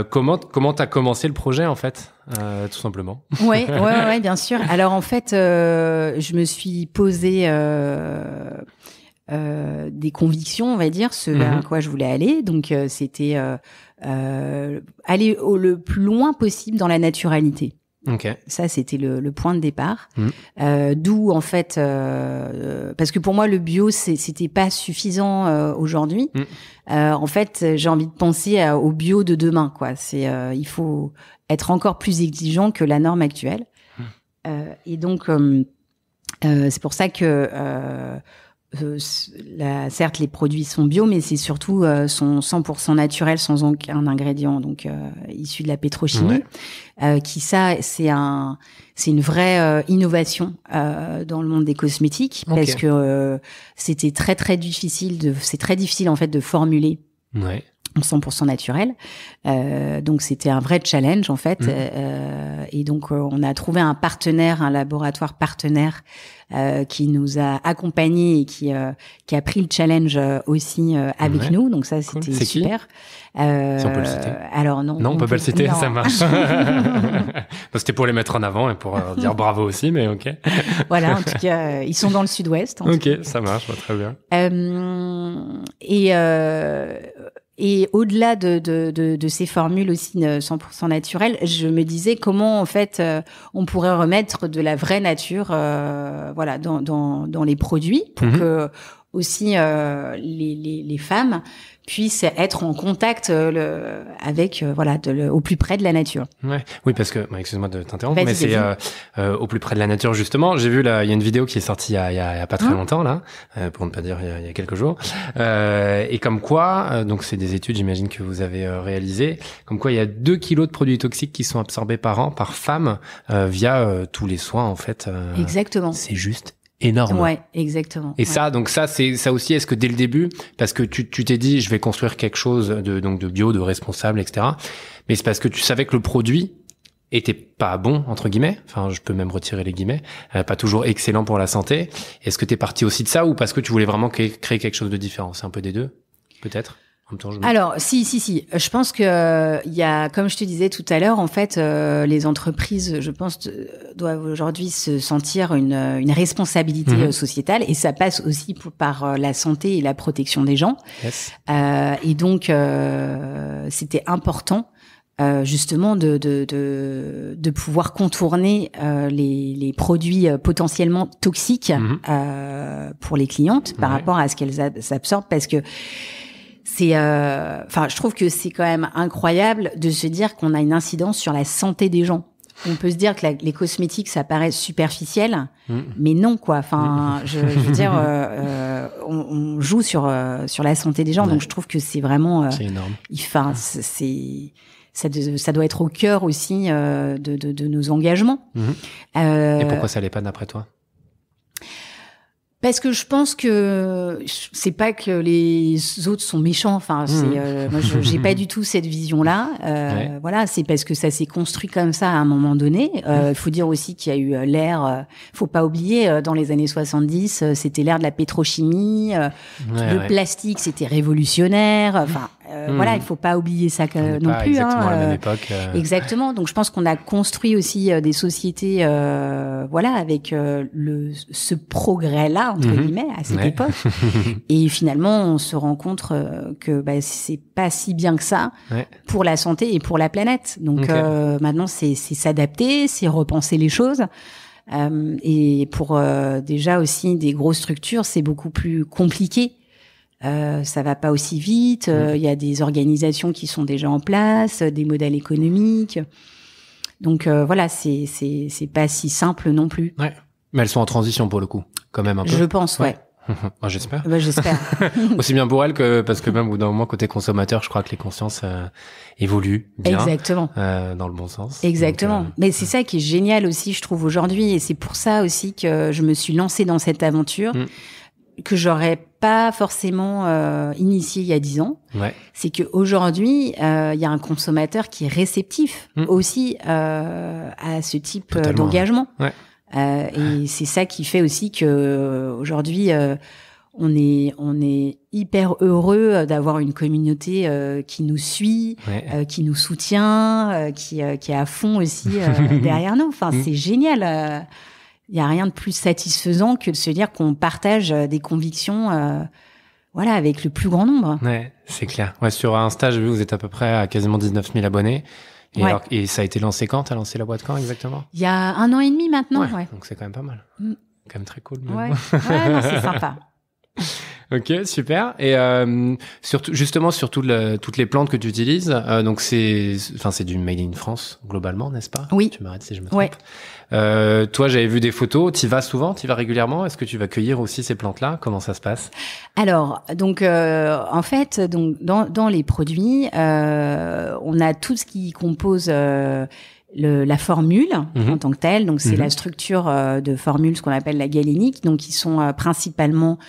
comment comment t'as commencé le projet en fait euh, tout simplement. Oui, ouais, ouais, bien sûr. Alors en fait, euh, je me suis posé euh, des convictions, on va dire, ce vers mhm. quoi je voulais aller. Donc c'était aller au, le plus loin possible dans la naturalité. Ça, c'était le, point de départ. Mhm. D'où, en fait, parce que pour moi, le bio, c'était pas suffisant aujourd'hui. Mhm. en fait, j'ai envie de penser au bio de demain, quoi. C'est, il faut être encore plus exigeant que la norme actuelle. Hmm. Euh, et donc, euh, euh, c'est pour ça que la, certes, les produits sont bio, mais c'est surtout sont 100% naturels, sans aucun ingrédient, donc issu de la pétrochimie. qui ça, c'est un, c'est une vraie innovation dans le monde des cosmétiques, parce que c'était très très difficile de, c'est très difficile en fait de formuler. Ouais. 100% naturel. Euh, donc c'était un vrai challenge en fait. Mmh. Euh, et donc euh, on a trouvé un partenaire, un laboratoire partenaire euh, qui nous a accompagnés et qui euh, qui a pris le challenge aussi avec nous. Donc ça c'était super. Euh, si Alors non. Non, on, peut, pas le citer, ça marche. C'était pour les mettre en avant et pour dire bravo aussi, mais ok. voilà, en tout cas, ils sont dans le sud-ouest. Ok, ça marche, bah, très bien. et et au-delà de, de, de, ces formules aussi 100% euh, naturelles, je me disais comment en fait euh, on pourrait remettre de la vraie nature, euh, voilà, dans, dans, dans, les produits pour mhm. que aussi euh, les, les, les, femmes puissent être en contact euh, le, avec euh, voilà au plus près de la nature. Ouais. Oui parce que excuse-moi de t'interrompre mais c'est euh, au plus près de la nature justement. J'ai vu là il y a une vidéo qui est sortie il y a, pas très hein longtemps là pour ne pas dire il y a, quelques jours et comme quoi donc c'est des études j'imagine que vous avez réalisées comme quoi il y a 2 kilos de produits toxiques qui sont absorbés par an par femme via tous les soins en fait. Exactement. C'est juste énorme. Ouais, exactement. Et ça, donc ça, c'est ça aussi. Est-ce que dès le début, parce que tu t'es dit, je vais construire quelque chose de donc de bio, de responsable, etc. Mais c'est parce que tu savais que le produit était pas bon entre guillemets. Enfin, je peux même retirer les guillemets. Euh, pas toujours excellent pour la santé. Est-ce que t'es parti aussi de ça ou parce que tu voulais vraiment créer quelque chose de différent C'est un peu des deux, peut-être. Alors, si, si, si. Je pense que euh, il y a, comme je te disais tout à l'heure, en fait, euh, les entreprises, je pense, doivent aujourd'hui se sentir une, responsabilité mhm. euh, sociétale, et ça passe aussi par la santé et la protection des gens. et donc, c'était important. justement de, de, pouvoir contourner les, produits potentiellement toxiques mhm. pour les clientes par rapport à ce qu'elles absorbent parce que c'est, euh, enfin, je trouve que c'est quand même incroyable de se dire qu'on a une incidence sur la santé des gens. On peut se dire que les cosmétiques, ça paraît superficiel, mm. mais non quoi. Enfin, mm. je, veux dire, euh, euh, on, joue sur sur la santé des gens, donc je trouve que c'est vraiment. c'est énorme. Enfin, c'est ça, ça, doit être au cœur aussi de, de, de nos engagements. Mm. Et pourquoi ça l'est pas d'après toi parce que je pense que c'est pas que les autres sont méchants. Enfin, mmh. c'est, euh, moi, j'ai pas du tout cette vision-là. Euh, voilà, c'est parce que ça s'est construit comme ça à un moment donné. Il euh, mmh. faut dire aussi qu'il y a eu euh, l'ère. faut pas oublier, dans les années 70, c'était l'ère de la pétrochimie, le plastique, c'était révolutionnaire. Enfin, euh, voilà, hmm. il faut pas oublier ça non plus. Hein, exactement à euh, euh. Exactement. Donc je pense qu'on a construit aussi des sociétés, voilà, avec le ce progrès-là entre mhm. guillemets à cette époque. Et finalement, on se rend compte que bah, c'est pas si bien que ça pour la santé et pour la planète. Donc maintenant, c'est s'adapter, c'est repenser les choses. et pour déjà aussi des grosses structures, c'est beaucoup plus compliqué euh, ça va pas aussi vite. Euh, mmh. Il y a des organisations qui sont déjà en place, euh, des modèles économiques. Donc voilà, c'est c'est c'est pas si simple non plus. Ouais. Mais elles sont en transition pour le coup, quand même un peu. Je pense, ouais. j'espère. Bah, j'espère. Aussi bien pour elles que parce que même au bout côté consommateur, je crois que les consciences évoluent bien. Exactement. Euh, dans le bon sens. Exactement. Mais c'est ça qui est génial aussi, je trouve aujourd'hui, et c'est pour ça aussi que je me suis lancée dans cette aventure. Mmh que j'aurais pas forcément euh, initié il y a dix ans, ouais. c'est que aujourd'hui euh, il y a un consommateur qui est réceptif hmm. aussi euh, à ce type d'engagement. et ah. c'est ça qui fait aussi que aujourd'hui on est on est hyper heureux d'avoir une communauté qui nous suit, qui nous soutient, qui qui est à fond aussi derrière nous. Enfin, hmm. c'est génial il n'y a rien de plus satisfaisant que de se dire qu'on partage euh, des convictions euh, voilà, avec le plus grand nombre. Ouais, c'est clair. Ouais, sur Insta, je vous êtes à peu près à quasiment 19 000 abonnés. Et, ça a été lancé quand as lancé la boîte quand exactement Il y a un an et demi maintenant. Donc c'est quand même pas mal. C'est mm. Quand même très cool. Ouais, c'est sympa. Ok, super. Et euh, surtout, justement, sur toutes les plantes que tu utilises, donc c'est, enfin, c'est du made in France globalement, n'est-ce pas Oui. Tu m'arrêtes si je me trompe. Oui. Euh, toi, j'avais vu des photos. Tu vas souvent Tu vas régulièrement Est-ce que tu vas cueillir aussi ces plantes-là Comment ça se passe Alors, donc, euh, en fait, donc dans, dans les produits, euh, on a tout ce qui compose. Euh, le, la formule en mhm. tant que telle, donc c'est la mhm. structure euh, de formule, ce qu'on appelle la galénique, donc ils sont euh, principalement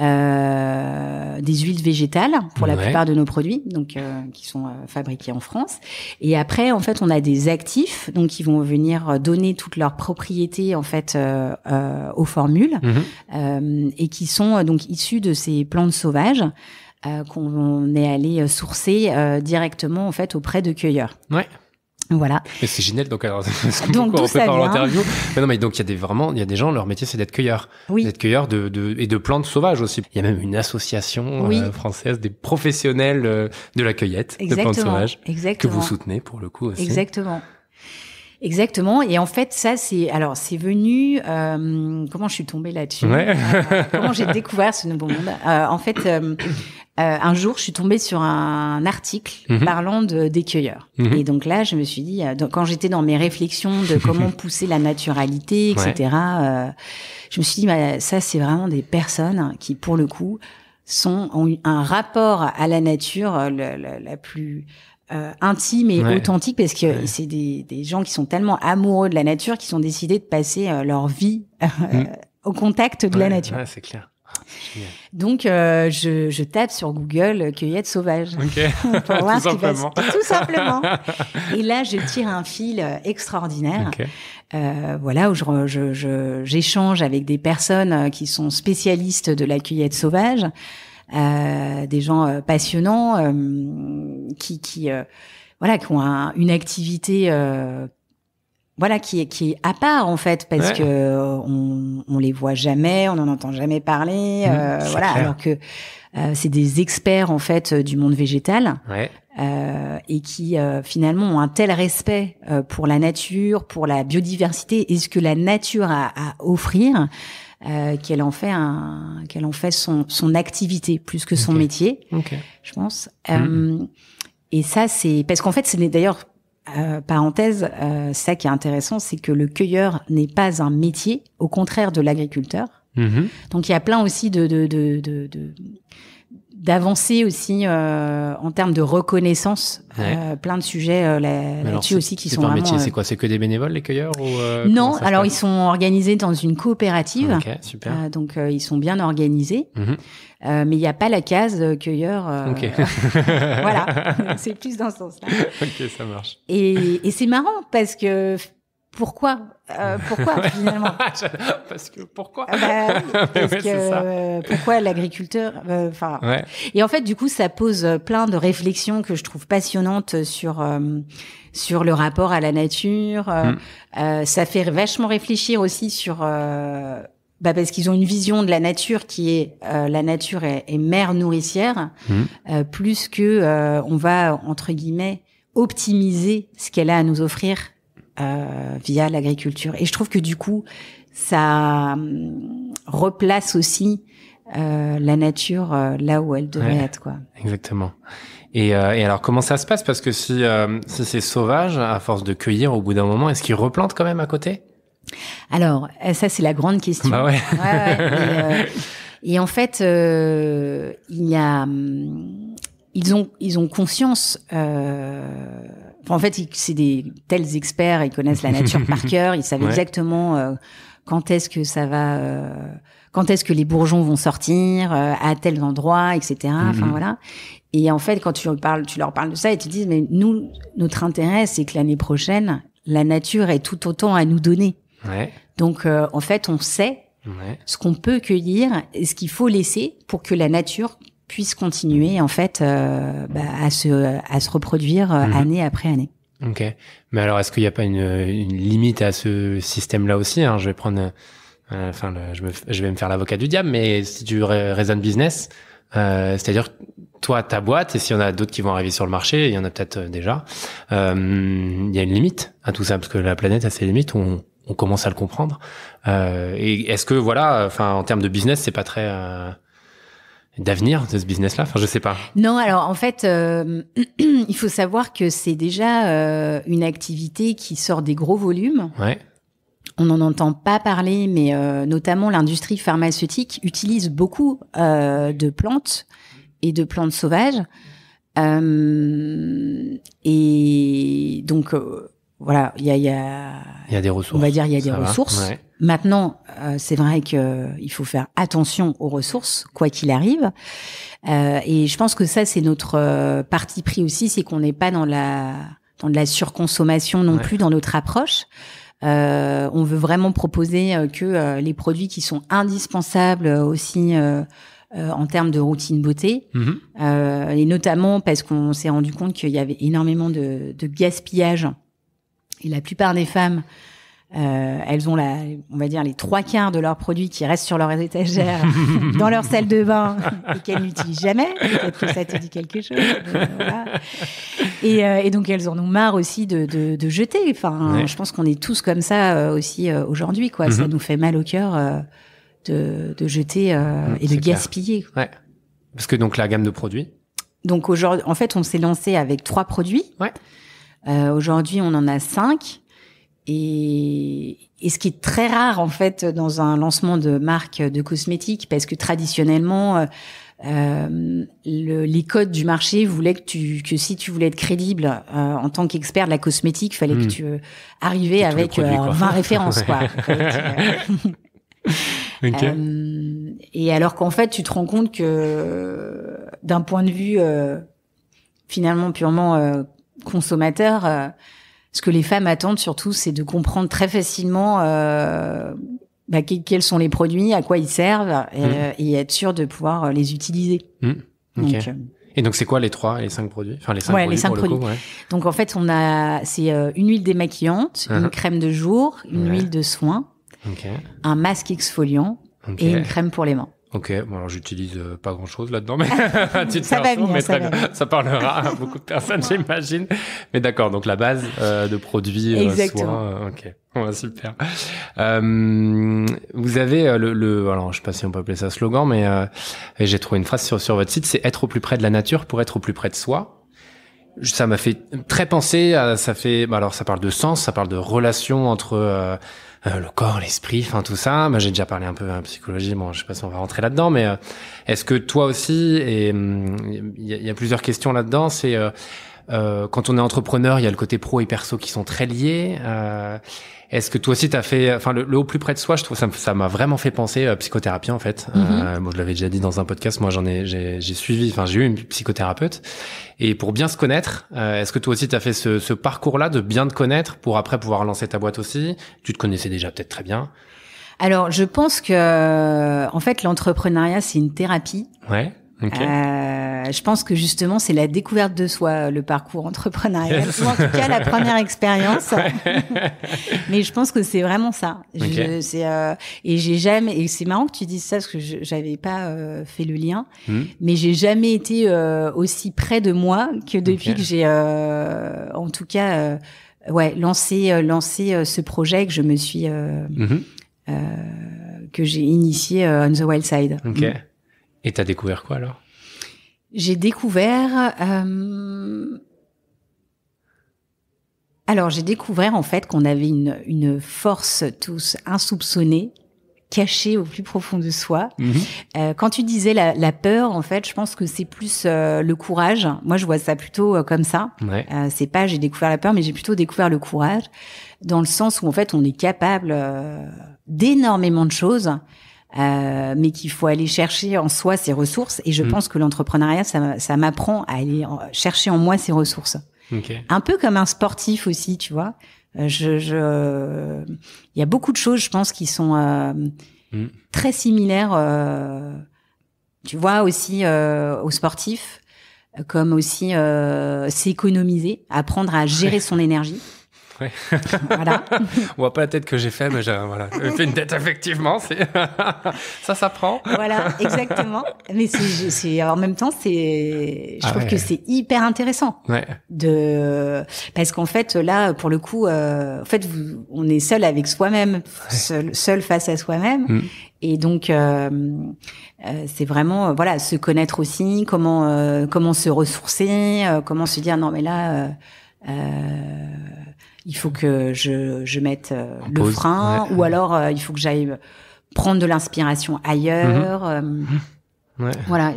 euh, des huiles végétales pour la plupart de nos produits, donc euh, qui sont euh, fabriqués en France. Et après, en fait, on a des actifs, donc qui vont venir donner toutes leurs propriétés en fait euh, aux formules mhm. et qui sont donc issus de ces plantes sauvages. qu'on est allé sourcer directement en fait auprès de cueilleurs. Ouais. Voilà. Mais c'est génial. Donc, alors, donc on par l'interview. Mais non, mais donc il y a des vraiment, il y a des gens, leur métier c'est d'être cueilleurs, oui. d'être cueilleurs de, de, et de plantes sauvages aussi. Il y a même une association euh, française des professionnels euh, de la cueillette Exactement. de plantes sauvages Exactement. que vous soutenez pour le coup aussi. Exactement. Exactement. Et en fait, ça, c'est alors c'est venu. Euh, comment je suis tombée là-dessus euh, Comment j'ai découvert ce nouveau monde euh, En fait, un jour, je suis tombée sur un article mhm. parlant de, des cueilleurs. Mhm. Et donc là, je me suis dit, quand j'étais dans mes réflexions de comment pousser la naturalité, etc., je me suis dit, bah, ça, c'est vraiment des personnes qui, pour le coup, sont ont eu un rapport à la nature la plus euh, intime et authentique parce que c'est des, gens qui sont tellement amoureux de la nature qui sont décidés de passer euh, leur vie euh, mm. au contact de la nature. Donc, je, tape sur Google cueillette sauvage. pour voir tout, simplement. tout simplement. Et là, je tire un fil extraordinaire. voilà où j'échange je, je, avec des personnes qui sont spécialistes de la cueillette sauvage. Euh, des gens euh, passionnants euh, qui, voilà, qui ont une activité voilà qui est qui est à part en fait parce que on, les voit jamais, on n'en entend jamais parler, mmh, euh, voilà alors que c'est des experts en fait du monde végétal et qui finalement ont un tel respect pour la nature, pour la biodiversité et ce que la nature a à offrir euh, qu'elle en fait un, qu'elle en fait son, activité plus que son métier, je pense. Hmm. Euh, et ça, c'est parce qu'en fait, c'est d'ailleurs euh, parenthèse, ça qui est intéressant, c'est que le cueilleur n'est pas un métier, au contraire de l'agriculteur. Mhm. Donc il y a plein aussi de, de, de, de d'avancer aussi euh, en termes de reconnaissance euh, plein de sujets euh, là-dessus aussi qui sont pas un métier c'est euh, quoi c'est que des bénévoles les cueilleurs ou, non alors ils sont organisés dans une coopérative Ok, super. donc ils sont bien organisés mhm. mais il n'y a pas la case cueilleur Ok. voilà c'est plus dans ce sens là ok ça marche et, et c'est marrant parce que pourquoi euh, Pourquoi finalement Parce que pourquoi ah bah parce que, Pourquoi l'agriculteur euh, Enfin. Et en fait, du coup, ça pose euh, plein de réflexions que je trouve passionnantes sur euh, sur le rapport à la nature. Hmm. ça fait vachement réfléchir aussi sur. bah parce qu'ils ont une vision de la nature qui est la nature est, mère nourricière hmm. plus que on va entre guillemets optimiser ce qu'elle a à nous offrir euh, via l'agriculture. Et je trouve que du coup, ça hum, replace aussi euh, la nature euh, là où elle devrait être. Quoi. Exactement. Et, euh, et, alors, comment ça se passe Parce que si, c'est sauvage, à force de cueillir, au bout d'un moment, est-ce qu'ils replantent quand même à côté Alors, ça, c'est la grande question. Bah ouais. ouais, et, et, en fait, il y a, hum, ils, ont, ils ont conscience. Euh, en fait, c'est des tels experts, ils connaissent la nature par cœur, ils savent exactement euh, quand est-ce que ça va, euh, quand est-ce que les bourgeons vont sortir euh, à tel endroit, etc. Enfin mhm. voilà. Et en fait, quand tu leur parles, tu leur parles de ça, et tu dis mais nous, notre intérêt, c'est que l'année prochaine, la nature est tout autant à nous donner. Donc en fait, on sait ce qu'on peut cueillir et ce qu'il faut laisser pour que la nature puisse continuer en fait euh, bah, à, se, à se reproduire euh, mhm. année après année. Ok, mais alors est-ce qu'il n'y a pas une, une, limite à ce système-là aussi hein Je vais prendre, euh, enfin, je, me, vais me faire l'avocat du diable, mais si tu raisonnes business, c'est-à-dire toi ta boîte et s'il y en a d'autres qui vont arriver sur le marché, il y en a peut-être déjà. Il y a une limite à tout ça parce que la planète a ses limites. On, on commence à le comprendre. et est-ce que voilà, enfin, en termes de business, c'est pas très d'avenir de ce business-là Enfin, je sais pas. Non, alors en fait, euh, il faut savoir que c'est déjà euh, une activité qui sort des gros volumes. On n'en entend pas parler, mais euh, notamment l'industrie pharmaceutique utilise beaucoup de plantes et de plantes sauvages. et donc voilà, il y a, des ressources. On va dire il y des ressources. Maintenant, euh, c'est vrai qu'il euh, il faut faire attention aux ressources, quoi qu'il arrive. Euh, et je pense que ça, c'est notre euh, parti pris aussi, c'est qu'on n'est pas dans la dans de la surconsommation non plus dans notre approche. on veut vraiment proposer que les produits qui sont indispensables aussi. en termes de routine beauté, mm-hmm. euh, et notamment parce qu'on s'est rendu compte qu'il y avait énormément de, de, gaspillage. Et la plupart des femmes euh, elles ont la, on va dire les trois quarts de leurs produits qui restent sur leur étagère, dans leur salle de bain et qu'elles n'utilisent jamais. Peut-être que ça te dit quelque chose. Euh, et, euh, et, donc elles en ont marre aussi de, de, de jeter. Enfin, je pense qu'on est tous comme ça aussi aujourd'hui. Quoi, ça mhm. nous fait mal au cœur de, de, jeter mm, et de gaspiller. Ouais. Parce que donc la gamme de produits. Donc aujourd'hui, en fait, on s'est lancé avec trois produits. Ouais. aujourd'hui, on en a cinq. Et, et, ce qui est très rare en fait dans un lancement de marque de cosmétiques, parce que traditionnellement, euh, le, les codes du marché voulaient que, tu, que si tu voulais être crédible euh, en tant qu'expert de la cosmétique, fallait que hmm. tu euh, arrivais avec 20 euh, références. quoi. et alors qu'en fait, tu te rends compte que d'un point de vue finalement purement consommateur, ce que les femmes attendent surtout, c'est de comprendre très facilement euh, bah, quels sont les produits, à quoi ils servent, et, mmh. euh, être sûr de pouvoir euh, les utiliser. Mmh. et donc, c'est quoi les trois les cinq produits Enfin, les cinq produits. Donc, en fait, on a c'est une huile démaquillante, une uh-huh. crème de jour, une huile de soin, un masque exfoliant et une crème pour les mains. Ok, bon alors j'utilise euh, pas grand chose là-dedans, mais, ça, ça, parlera à beaucoup de personnes, j'imagine. Mais d'accord, donc la base euh, de produits Euh, soins, euh, ok, bah, super. vous avez le, le, alors je sais pas si on peut appeler ça slogan, mais j'ai trouvé une phrase sur, votre site, c'est être au plus près de la nature pour être au plus près de soi ça m'a fait très penser à, ça fait bah, alors ça parle de sens ça parle de relation entre euh, le corps, l'esprit, enfin tout ça. j'ai déjà parlé un peu de psychologie, bon, je sais pas si on va rentrer là-dedans, mais euh, est-ce que toi aussi, et hum, il y, a plusieurs questions là-dedans, c'est euh, quand on est entrepreneur, il y a le côté pro et perso qui sont très liés. Est-ce que toi aussi t'as fait, enfin le, le, plus près de soi, je trouve ça, m'a vraiment fait penser à euh, psychothérapie en fait. Mhm. Euh, je l'avais déjà dit dans un podcast, moi j'en ai, j'ai suivi, enfin j'ai eu une psychothérapeute. Et pour bien se connaître, euh, est-ce que toi aussi t'as fait ce, ce parcours-là de bien te connaître pour après pouvoir lancer ta boîte aussi Tu te connaissais déjà peut-être très bien. Alors je pense que en fait l'entrepreneuriat c'est une thérapie. Ouais. Euh, je pense que justement, c'est la découverte de soi, le parcours entrepreneurial, en tout cas la première expérience. Mais je pense que c'est vraiment ça. Je, euh, et j'ai jamais. Et c'est marrant que tu dises ça parce que j'avais pas euh, fait le lien. Hmm. Mais j'ai jamais été aussi près de moi que depuis que j'ai, en tout cas, ouais, lancé, lancé ce projet que je me suis, mm-hmm. que j'ai initié on the wild side. Mm. Et tu as découvert quoi alors J'ai découvert. Euh, alors j'ai découvert en fait qu'on avait une, force tous insoupçonnée cachée au plus profond de soi. Mhm. Euh, quand tu disais la, peur, en fait, je pense que c'est plus euh, le courage. Moi, je vois ça plutôt comme ça. c'est pas j'ai découvert la peur, mais j'ai plutôt découvert le courage dans le sens où en fait, on est capable d'énormément de choses euh, mais qu'il faut aller chercher en soi ses ressources. Et je mm. pense que l'entrepreneuriat, ça, m'apprend à aller chercher en moi ses ressources. Un peu comme un sportif aussi, tu vois. Euh, je, je, il y a beaucoup de choses, je pense, qui sont euh, mm. très similaires. tu vois aussi aux sportifs, comme aussi s'économiser, apprendre à gérer son énergie. voilà. On voit pas la tête que j'ai fait, mais j'ai voilà. fait une tête, effectivement. ça, ça prend. Voilà, exactement. Mais c'est, en même temps, c'est, je ah trouve que c'est hyper intéressant. Ouais. De, parce qu'en fait, là, pour le coup, euh, en fait, on est seul avec soi-même, seul, face à soi-même. Mm. Et donc, euh, euh, c'est vraiment, voilà, se connaître aussi, comment, comment se ressourcer, comment se dire, non, mais là, euh, il faut que je, je mette euh, le frein, ou alors euh, il faut que j'aille prendre de l'inspiration ailleurs. Mhm. Euh, voilà.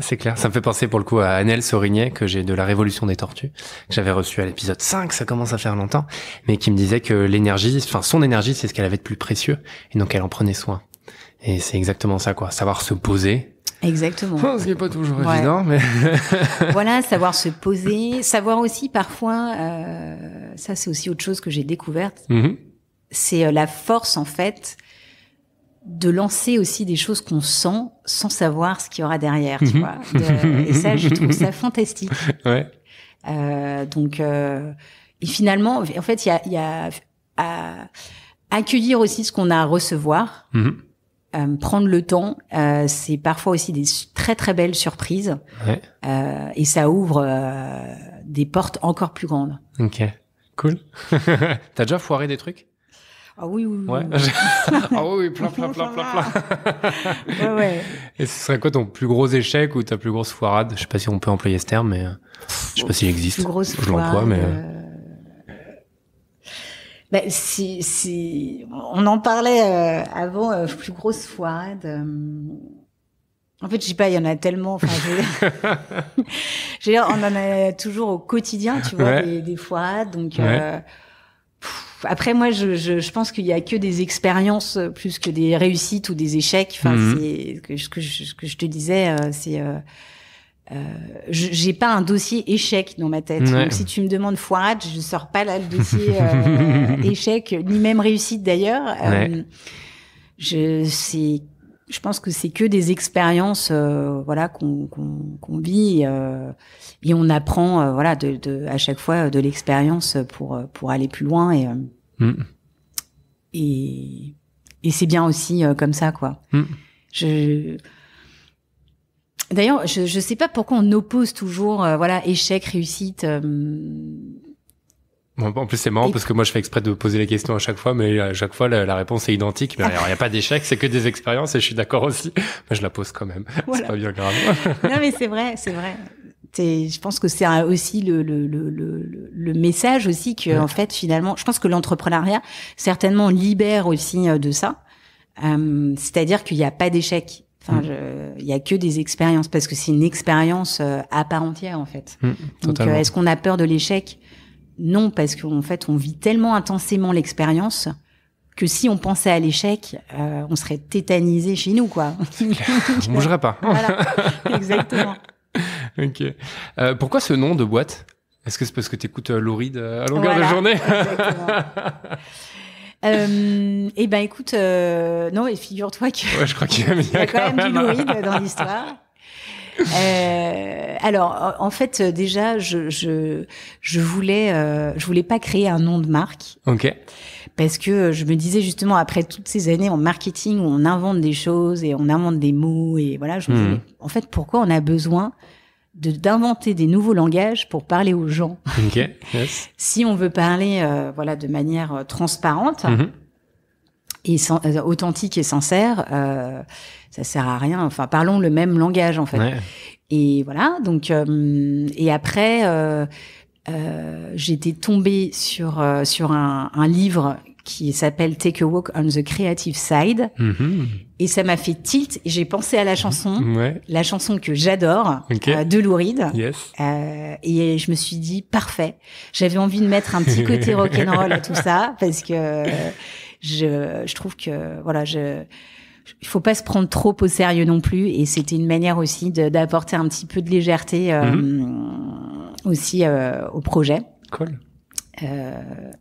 c'est clair. Ça me fait penser pour le coup à Annelle Sorignet, que j'ai de la Révolution des Tortues, que j'avais reçue à l'épisode 5, ça commence à faire longtemps, mais qui me disait que l'énergie, enfin, son énergie, c'est ce qu'elle avait de plus précieux, et donc elle en prenait soin. Et c'est exactement ça, quoi. Savoir se poser, Exactement. ce n'est pas toujours évident, mais voilà, savoir se poser, savoir aussi parfois, euh, ça c'est aussi autre chose que j'ai découverte, mhm. c'est euh, la force en fait de lancer aussi des choses qu'on sent sans savoir ce qu'il y aura derrière, tu mhm. vois. et ça, je trouve ça fantastique. Ouais. Euh, donc, et finalement, en fait, il y a, à accueillir aussi ce qu'on a à recevoir. Mhm. Euh, prendre le temps, euh, c'est parfois aussi des très très belles surprises euh, et ça ouvre des portes encore plus grandes. Ok, cool. T'as déjà foiré des trucs Ah oui, oui, ah, ah oui, oui, plein, plein, plein, plein, plein. Et ce serait quoi ton plus gros échec ou ta plus grosse foirade Je sais pas si on peut employer ce terme, mais je sais pas s'il existe. Plus Je l'emploie, mais ben, on en parlait euh, avant, euh, plus grosse fois. Euh, en fait, je sais pas, il y en a tellement. on en a toujours au quotidien, tu vois, des, des Donc, après, moi, je, pense qu'il y a que des expériences plus que des réussites ou des échecs. Enfin, mmh ce que, je te disais, c'est euh, j'ai pas un dossier échec dans ma tête. Donc si tu me demandes foirade, je sors pas là le dossier euh, échec ni même réussite d'ailleurs. Euh, je c'est je pense que c'est que des expériences euh, voilà qu'on qu'on vit et on apprend voilà de, de, à chaque fois de l'expérience pour pour aller plus loin et mm. et, et c'est bien aussi comme ça quoi. Mm. Je D'ailleurs, je ne sais pas pourquoi on oppose toujours euh, voilà échec, réussite. Euh, en plus, c'est marrant parce que moi, je fais exprès de poser la question à chaque fois, mais à chaque fois, la, réponse est identique. Mais ah. il n'y a pas d'échec, c'est que des expériences, et je suis d'accord aussi. Mais je la pose quand même. C'est pas bien grave. non, mais c'est vrai, c'est vrai. je pense que c'est aussi le, le, message aussi que en fait finalement, je pense que l'entrepreneuriat certainement libère aussi euh, de ça. c'est-à-dire qu'il n'y a pas d'échec. Enfin, il mm. y a que des expériences parce que c'est une expérience euh, à part entière en fait. Mm, Donc, euh, est-ce qu'on a peur de l'échec Non, parce qu'en fait, on vit tellement intensément l'expérience que si on pensait à l'échec, euh, on serait tétanisé chez nous, quoi. on bougerait pas. voilà, exactement. ok. Euh, pourquoi ce nom de boîte Est-ce que c'est parce que tu écoutes Lauride à longueur de journée euh, et eh ben écoute, euh, non, et figure-toi que. Ouais, je crois qu'il y a, quand, même, du Louis dans l'histoire. Euh, alors, en fait, déjà, je je, je voulais euh, je voulais pas créer un nom de marque. Ok. Parce que je me disais justement après toutes ces années en marketing où on invente des choses et on invente des mots et voilà, je me hmm. disais en fait pourquoi on a besoin d'inventer des nouveaux langages pour parler aux gens. si on veut parler euh, voilà de manière euh, transparente mm-hmm. et euh, authentique et sincère, ça sert à rien. Enfin, parlons le même langage en fait. Et voilà. Donc et après. j'étais tombée sur sur un, un livre qui s'appelle Take a Walk on the Creative Side. Mm-hmm. Et ça m'a fait tilt. J'ai pensé à la chanson, la chanson que j'adore, euh, de Lou euh, et je me suis dit parfait. J'avais envie de mettre un petit côté rock roll à tout ça parce que euh, je, je trouve que voilà, il faut pas se prendre trop au sérieux non plus et c'était une manière aussi d'apporter un petit peu de légèreté mm-hmm. aussi au projet. Cool.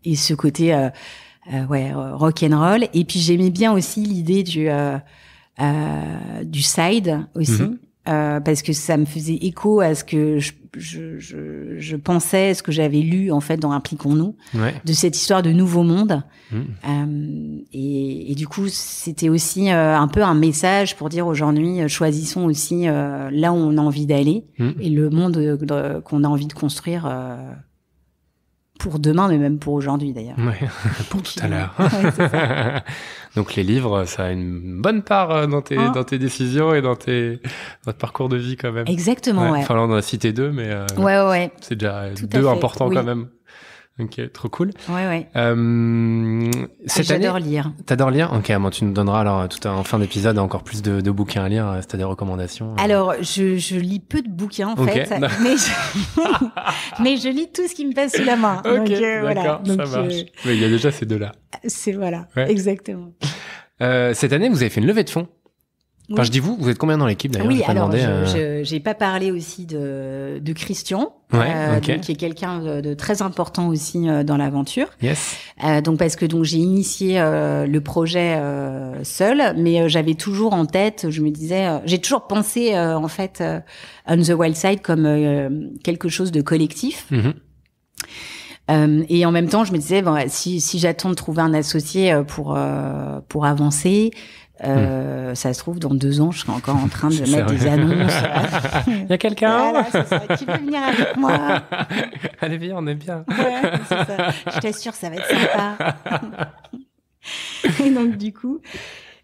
et ce côté euh, ouais, euh, rock and roll. Et puis j'aimais bien aussi l'idée du euh, euh, du side aussi, mhm. euh, parce que ça me faisait écho à ce que je, je, je, pensais, ce que j'avais lu en fait dans Impliquons-nous, de cette histoire de nouveau monde. Mhm. Euh, et, et, du coup, c'était aussi un peu un message pour dire aujourd'hui, choisissons aussi là où on a envie d'aller mhm. et le monde qu'on a envie de construire pour demain, mais même pour aujourd'hui d'ailleurs. Ouais, pour tout à l'heure. Donc les livres, ça a une bonne part euh, dans tes, hein dans tes décisions et dans, tes, dans parcours de vie quand même. Exactement, ouais. Enfin on en a cité deux, mais euh, ouais, ouais, c'est déjà deux importants quand même. Ok, trop cool. Ouais, ouais. Euh, J'adore lire. T'adores lire Ok, bon, tu nous donneras alors tout en fin d'épisode encore plus de, bouquins à lire, cest euh, à des recommandations. Euh. Alors, je, lis peu de bouquins en fait, mais je... mais je... lis tout ce qui me passe sous la main. Ok, donc, euh, Donc, ça marche. Mais il y a déjà ces deux-là. C'est voilà, exactement. cette année, vous avez fait une levée de fonds je dis vous, vous êtes combien dans l'équipe d'ailleurs Oui, alors je n'ai euh, pas parlé aussi de, Christian, euh, qui est quelqu'un de, très important aussi euh, dans l'aventure. Yes. donc parce que donc j'ai initié le projet seul, mais j'avais toujours en tête, je me disais, j'ai toujours pensé en fait on the wild side comme quelque chose de collectif. Mm-hmm. et en même temps, je me disais, bon, si, j'attends de trouver un associé pour pour avancer, Hmm. Euh, Ça se trouve, dans deux ans, je serai encore en train de mettre des annonces. Il y a quelqu'un voilà, Qui veut venir avec moi Allez, viens, on est bien. Ouais, c'est ça. Je t'assure, ça va être sympa. Et donc, du coup,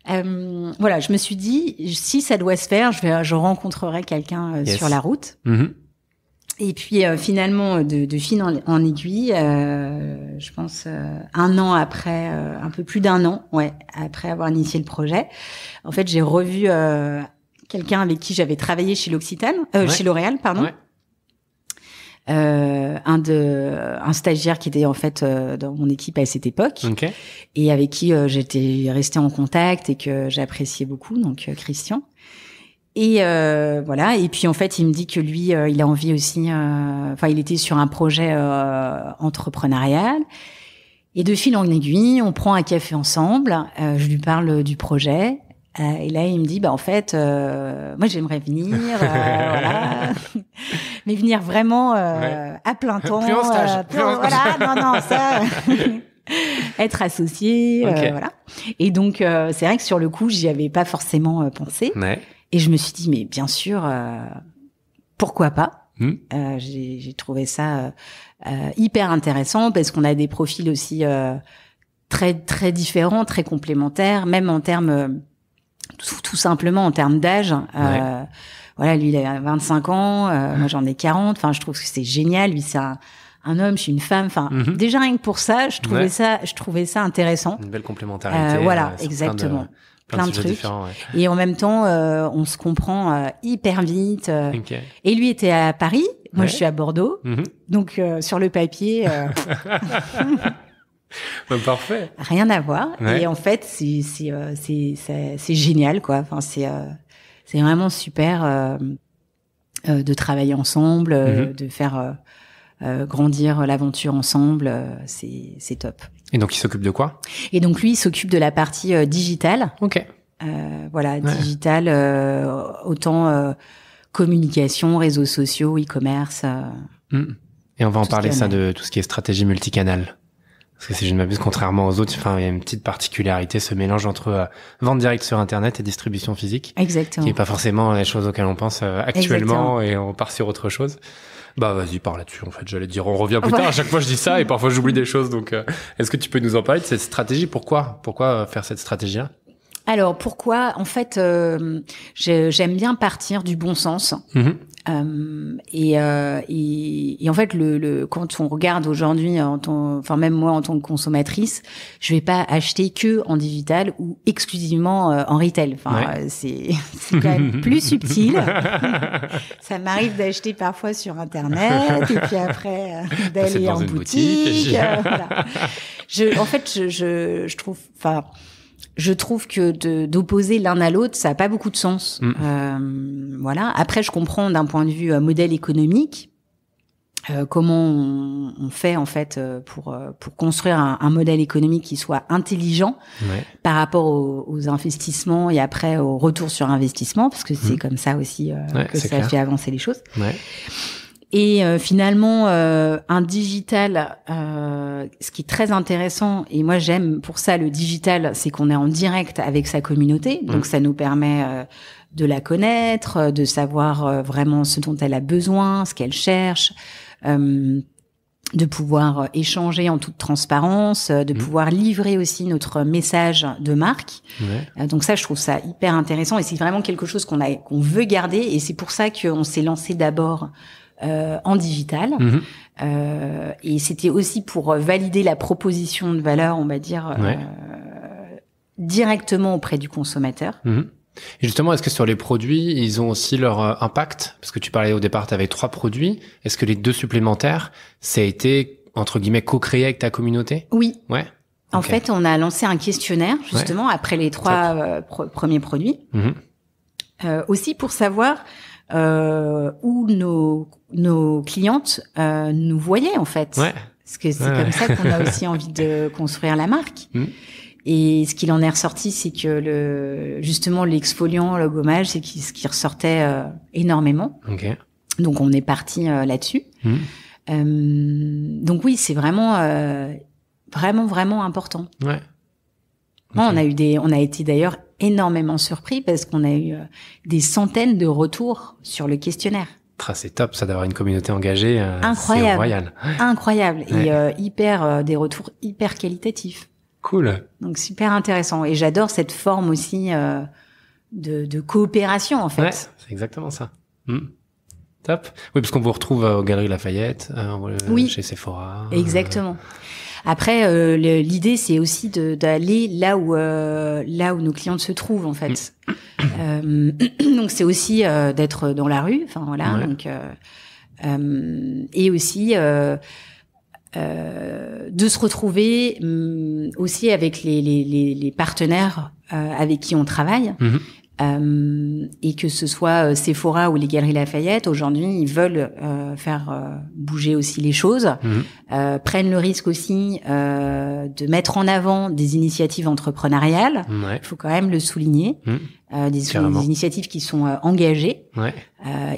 euh, voilà, je me suis dit, si ça doit se faire, je, vais, je rencontrerai quelqu'un euh, sur la route. Mm-hmm. Et puis euh, finalement, de, de fil en, aiguille, euh, je pense euh, un an après, un peu plus d'un an, ouais, après avoir initié le projet, en fait, j'ai revu quelqu'un avec qui j'avais travaillé chez l'Occitane, chez L'Oréal, pardon. Euh, un de un stagiaire qui était en fait dans mon équipe à cette époque et avec qui j'étais restée en contact et que j'appréciais beaucoup donc Christian et euh, voilà. Et puis en fait, il me dit que lui, euh, il a envie aussi. Euh, enfin, il était sur un projet euh, entrepreneurial. Et de fil en aiguille, on prend un café ensemble. je lui parle du projet. et là, il me dit, bah en fait, moi j'aimerais venir, voilà. mais venir vraiment à plein temps. Plus en stage. Voilà, non, non, ça. être associé, voilà. Et donc, c'est vrai que sur le coup, j'y avais pas forcément pensé. Ouais. Et je me suis dit, mais bien sûr, euh, pourquoi pas hmm. euh, J'ai trouvé ça euh, hyper intéressant parce qu'on a des profils aussi très très différents, très complémentaires, même en termes tout, simplement en termes d'âge. Voilà, lui il a 25 ans, hmm. moi j'en ai 40. Enfin, je trouve que c'est génial. Lui c'est un, homme, je suis une femme. Enfin, hmm. déjà rien que pour ça, je trouvais ça, je trouvais ça intéressant. Une belle complémentarité. voilà, exactement plein de, trucs. Et en même temps, euh, on se comprend euh, hyper vite. Euh. Et lui était à Paris, moi je suis à Bordeaux. Mhm. Donc euh, sur le papier. Bah, parfait. Rien à voir. Et en fait, c'est génial, quoi. Enfin, c'est vraiment super de travailler ensemble, mhm. de faire grandir l'aventure ensemble. c'est top. Et donc, il s'occupe de quoi Et donc, lui, il s'occupe de la partie euh, digitale. Ok. Euh, voilà, digital digitale, euh, autant euh, communication, réseaux sociaux, e-commerce. Hmm. Et on va en parler, ça, de tout ce qui est stratégie multicanal. Parce que si je ne m'abuse, contrairement aux autres, il y a une petite particularité, ce mélange entre vente directe sur Internet et distribution physique. Exactement. Qui n'est pas forcément la chose auxquelles on pense actuellement et on part sur autre chose. Bah vas-y, parle là-dessus en fait. J'allais dire, on revient plus tard. À chaque fois, je dis ça et parfois j'oublie des choses. Donc, euh, est-ce que tu peux nous en parler de cette stratégie Pourquoi Pourquoi euh, faire cette stratégie-là alors pourquoi En fait, euh, j'aime bien partir du bon sens. Mmh euh, euh, et, et, en fait, le, quand on regarde aujourd'hui, en enfin même moi en tant que consommatrice, je vais pas acheter que en digital ou exclusivement euh, en retail. Enfin, c'est quand même plus subtil. Ça m'arrive d'acheter parfois sur internet et puis après d'aller en boutique. je, en fait, je, je, je trouve, enfin je trouve que d'opposer l'un à l'autre, ça n'a pas beaucoup de sens. Mm. Euh, voilà. Après, je comprends d'un point de vue euh, modèle économique euh, comment on, fait en fait pour pour construire un, modèle économique qui soit intelligent par rapport aux, investissements et après au retour sur investissement, parce que c'est mm. comme ça aussi que ça fait avancer les choses. Ouais. Et euh, finalement, euh, un digital, euh, ce qui est très intéressant, et moi j'aime pour ça le digital, c'est qu'on est en direct avec sa communauté, mm. donc ça nous permet de la connaître, de savoir vraiment ce dont elle a besoin, ce qu'elle cherche. de pouvoir échanger en toute transparence, de mm. pouvoir livrer aussi notre message de marque. donc ça, je trouve ça hyper intéressant et c'est vraiment quelque chose qu'on a, qu'on veut garder et c'est pour ça qu'on s'est lancé d'abord euh, en digital. Mhm. Euh, et c'était aussi pour valider la proposition de valeur, on va dire, euh, directement auprès du consommateur. Mhm. Et justement, est-ce que sur les produits, ils ont aussi leur impact Parce que tu parlais au départ, tu avais trois produits. Est-ce que les deux supplémentaires, ça a été, entre guillemets, co-créé avec ta communauté Oui. Ouais. En fait, on a lancé un questionnaire, justement, après les trois premiers produits. Mhm. aussi pour savoir euh, où nos, nos clientes euh, nous voyaient en fait. Ouais. Parce que c'est comme ça qu'on a aussi envie de construire la marque. Mm. Et ce qu'il en est ressorti, c'est que le, justement l'exfoliant, le gommage, c'est ce qui ressortait euh, énormément. Donc on est parti là-dessus. Mm. donc oui, c'est vraiment, vraiment, vraiment important. Ouais. on a eu des, on a été d'ailleurs énormément surpris parce qu'on a eu euh, des centaines de retours sur le questionnaire. C'est top, ça d'avoir une communauté engagée. Euh, incroyable, incroyable et euh, hyper des retours hyper qualitatifs. Cool. Donc super intéressant et j'adore cette forme aussi de, de, coopération en fait. Ouais, c'est exactement ça. Hmm. Top. Oui, parce qu'on vous retrouve aux Galeries Lafayette, chez Sephora. Exactement. Après, euh, l'idée, c'est aussi d'aller là où euh, là où nos clientes se trouvent en fait. Euh, donc c'est aussi d'être dans la rue, enfin voilà. Donc et aussi. de se retrouver hum, aussi avec les, partenaires avec qui on travaille. Mm-hmm. Euh, et que ce soit euh, Sephora ou les Galeries Lafayette, aujourd'hui, ils veulent euh, faire bouger aussi les choses, mhm. prennent le risque aussi de mettre en avant des initiatives entrepreneuriales. Il faut quand même le souligner. Mhm. Des, initiatives qui sont engagées.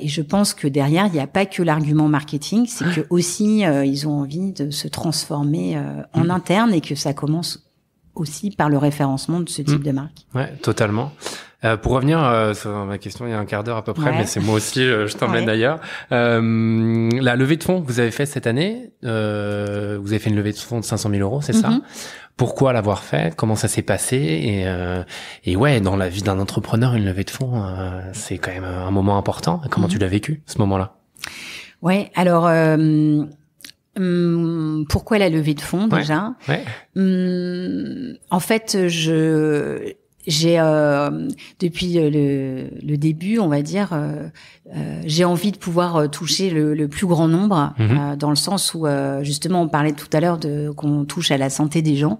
et je pense que derrière, il n'y a pas que l'argument marketing, c'est que aussi ils ont envie de se transformer en mhm. interne et que ça commence aussi par le référencement de ce type de marque. Ouais, totalement. Euh, pour revenir euh, sur ma question il y a un quart d'heure à peu près, mais c'est moi aussi, euh, je t'emmène d'ailleurs. la levée de fonds que vous avez faite cette année, vous avez fait une levée de fonds de 500 000 euros, c'est ça mhm. Pourquoi l'avoir fait Comment ça s'est passé et, et ouais, dans la vie d'un entrepreneur, une levée de fonds, c'est quand même un moment important. Comment tu mhm. l'as vécu ce moment-là Ouais, alors. Hmm, pourquoi la levée de fonds déjà hmm, En fait, je j'ai euh, depuis euh, le, le, début, on va dire, euh, euh j'ai envie de pouvoir euh, toucher le, le plus grand nombre, mhm. dans le sens où justement on parlait tout à l'heure de qu'on touche à la santé des gens,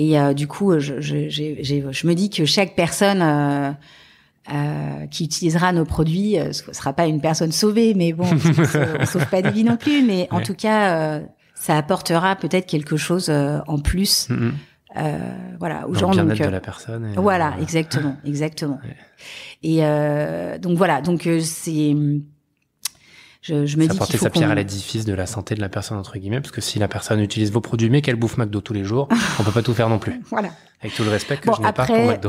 et du coup, je, je, je, me dis que chaque personne qui utilisera nos produits ce sera pas une personne sauvée, mais bon, on, sauve pas des vie non plus, mais en tout cas, ça apportera peut-être quelque chose en plus. Mhm. Euh, voilà, aux gens. donc, de euh, la personne. voilà, euh, exactement, exactement. Et donc voilà, donc c'est. Je, me dis qu'il faut sa pierre à l'édifice de la santé de la personne entre guillemets parce que si la personne utilise vos produits mais qu'elle bouffe McDo tous les jours on peut pas tout faire non plus voilà avec tout le respect que je n'ai pas pour McDo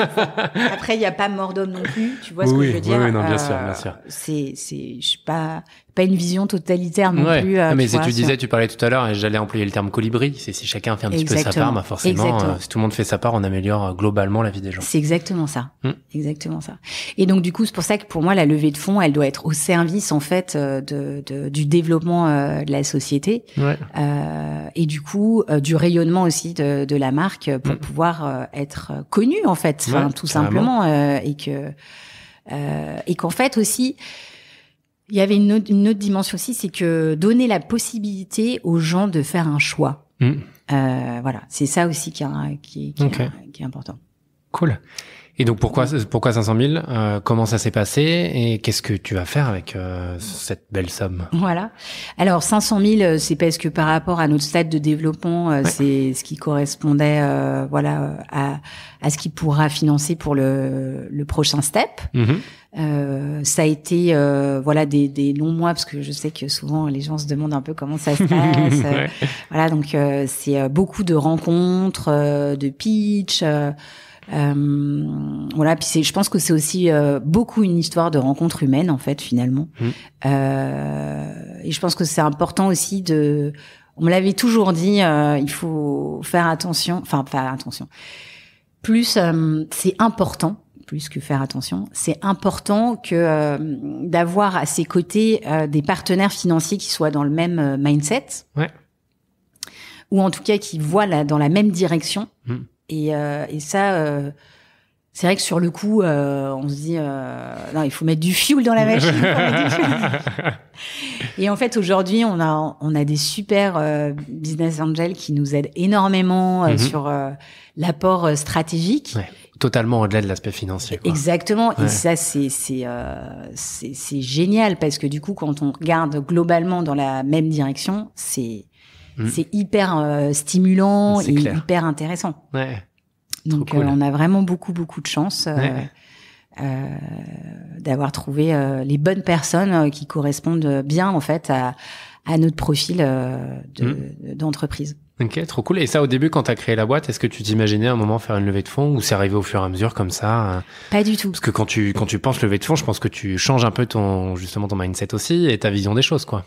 après il n'y a pas mordome non plus tu vois ce que je veux dire oui, non, bien sûr bien sûr c'est c'est je suis pas pas une vision totalitaire non plus. Euh, mais tu, tu disais, tu parlais tout à l'heure, et j'allais employer le terme colibri, c'est si chacun fait un petit peu sa part, bah forcément, euh, si tout le monde fait sa part, on améliore euh, globalement la vie des gens. C'est exactement ça, hmm. exactement ça. Et donc du coup, c'est pour ça que pour moi, la levée de fonds, elle doit être au service en fait de, de du développement de la société et du coup du rayonnement aussi de, de la marque pour hmm. pouvoir être connue en fait, tout simplement, et que et qu'en fait aussi il y avait une autre, dimension aussi, c'est que donner la possibilité aux gens de faire un choix. Hmm. Euh, voilà, c'est ça aussi qui, qui est important. Cool. Et donc pourquoi mm. pourquoi 500 000 euh, Comment ça s'est passé et qu'est-ce que tu vas faire avec euh, cette belle somme Voilà. Alors 500 000, euh, c'est parce que par rapport à notre stade de développement, c'est ce qui correspondait, voilà, à, à ce qui pourra financer pour le, le prochain step. Mhm. ça a été voilà des, des, longs mois parce que je sais que souvent les gens se demandent un peu comment ça se passe. Voilà donc c'est beaucoup de rencontres, de pitch. Euh, voilà, puis je pense que c'est aussi euh, beaucoup une histoire de rencontre humaine en fait finalement. Mmh. Euh, et je pense que c'est important aussi de, on me l'avait toujours dit, il faut faire attention, enfin faire attention. Plus c'est important plus que faire attention. C'est important que d'avoir à ses côtés des partenaires financiers qui soient dans le même mindset. Ouais. Ou en tout cas qui voient la, dans la même direction. Mmh. Euh, et, ça, euh, c'est vrai que sur le coup, euh, on se dit, non, il faut mettre du fioul dans la machine. et en fait, aujourd'hui, on a, on a des super business angels qui nous aident énormément mhm. sur l'apport stratégique. totalement au-delà de l'aspect financier. Exactement. Et ça, c'est génial parce que du coup, quand on regarde globalement dans la même direction, c'est Mm. C'est hyper euh, stimulant et hyper intéressant. Donc euh, on a vraiment beaucoup beaucoup de chance euh, d'avoir trouvé les bonnes personnes qui correspondent bien en fait à, notre profil mm. d'entreprise. De, Ok, trop cool. Et ça, au début, quand tu as créé la boîte, est-ce que tu t'imaginais un moment faire une levée de fonds ou c'est arrivé au fur et à mesure comme ça hein? Pas du tout. Parce que quand tu quand tu penses levée de fonds, je pense que tu changes un peu ton justement ton mindset aussi et ta vision des choses, quoi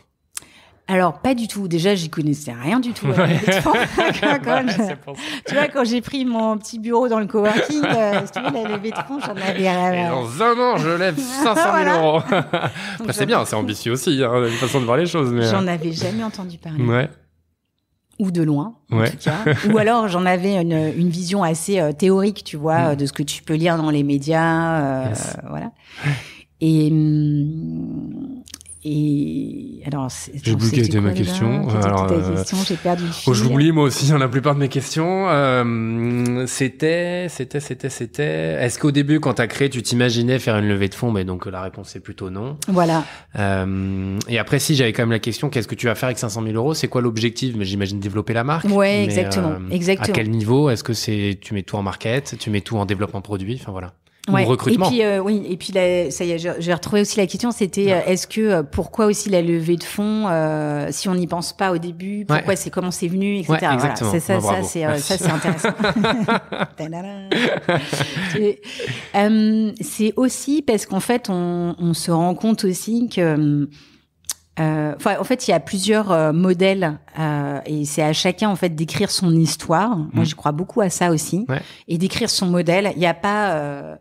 alors, pas du tout. Déjà, j'y connaissais rien du tout. Euh, tu vois, quand j'ai pris mon petit bureau dans le coworking, euh, tu la levée de j'en avais... rien. dans un an, je lève 500 000 euros. Après, c'est bien, c'est ambitieux aussi, hein, une façon de voir les choses. J'en euh, avais jamais entendu parler. Ouais ou de loin, en tout cas. ou alors j'en avais une, vision assez théorique, tu vois, mm. de ce que tu peux lire dans les médias, voilà. Et hum, et alors, j'ai oublié ma question. Alors, euh, j'ai perdu Oh, moi aussi dans la plupart de mes questions. Euh, c'était, c'était, c'était, c'était. Est-ce qu'au début, quand tu as créé, tu t'imaginais faire une levée de fonds Mais ben, donc la réponse est plutôt non. Voilà. Euh, et après, si j'avais quand même la question, qu'est-ce que tu vas faire avec 500 000 euros C'est quoi l'objectif Mais ben, j'imagine développer la marque. Ouais, exactement, exactement. À quel niveau Est-ce que c'est tu mets tout en market Tu mets tout en développement produit Enfin voilà recrutement. Et puis, euh, oui, et puis là, ça y est, j'ai retrouvé aussi la question, c'était ah. euh, est-ce que euh, pourquoi aussi la levée de fonds, euh, si on n'y pense pas au début, pourquoi c'est comment c'est venu, etc. C'est ça, ça c'est euh, intéressant. c'est aussi parce qu'en fait, on, on, se rend compte aussi que hum, euh, enfin, en fait, il y a plusieurs euh, modèles euh, et c'est à chacun en fait d'écrire son histoire. Moi, mm. je crois beaucoup à ça aussi et d'écrire son modèle. Il n'y a pas euh,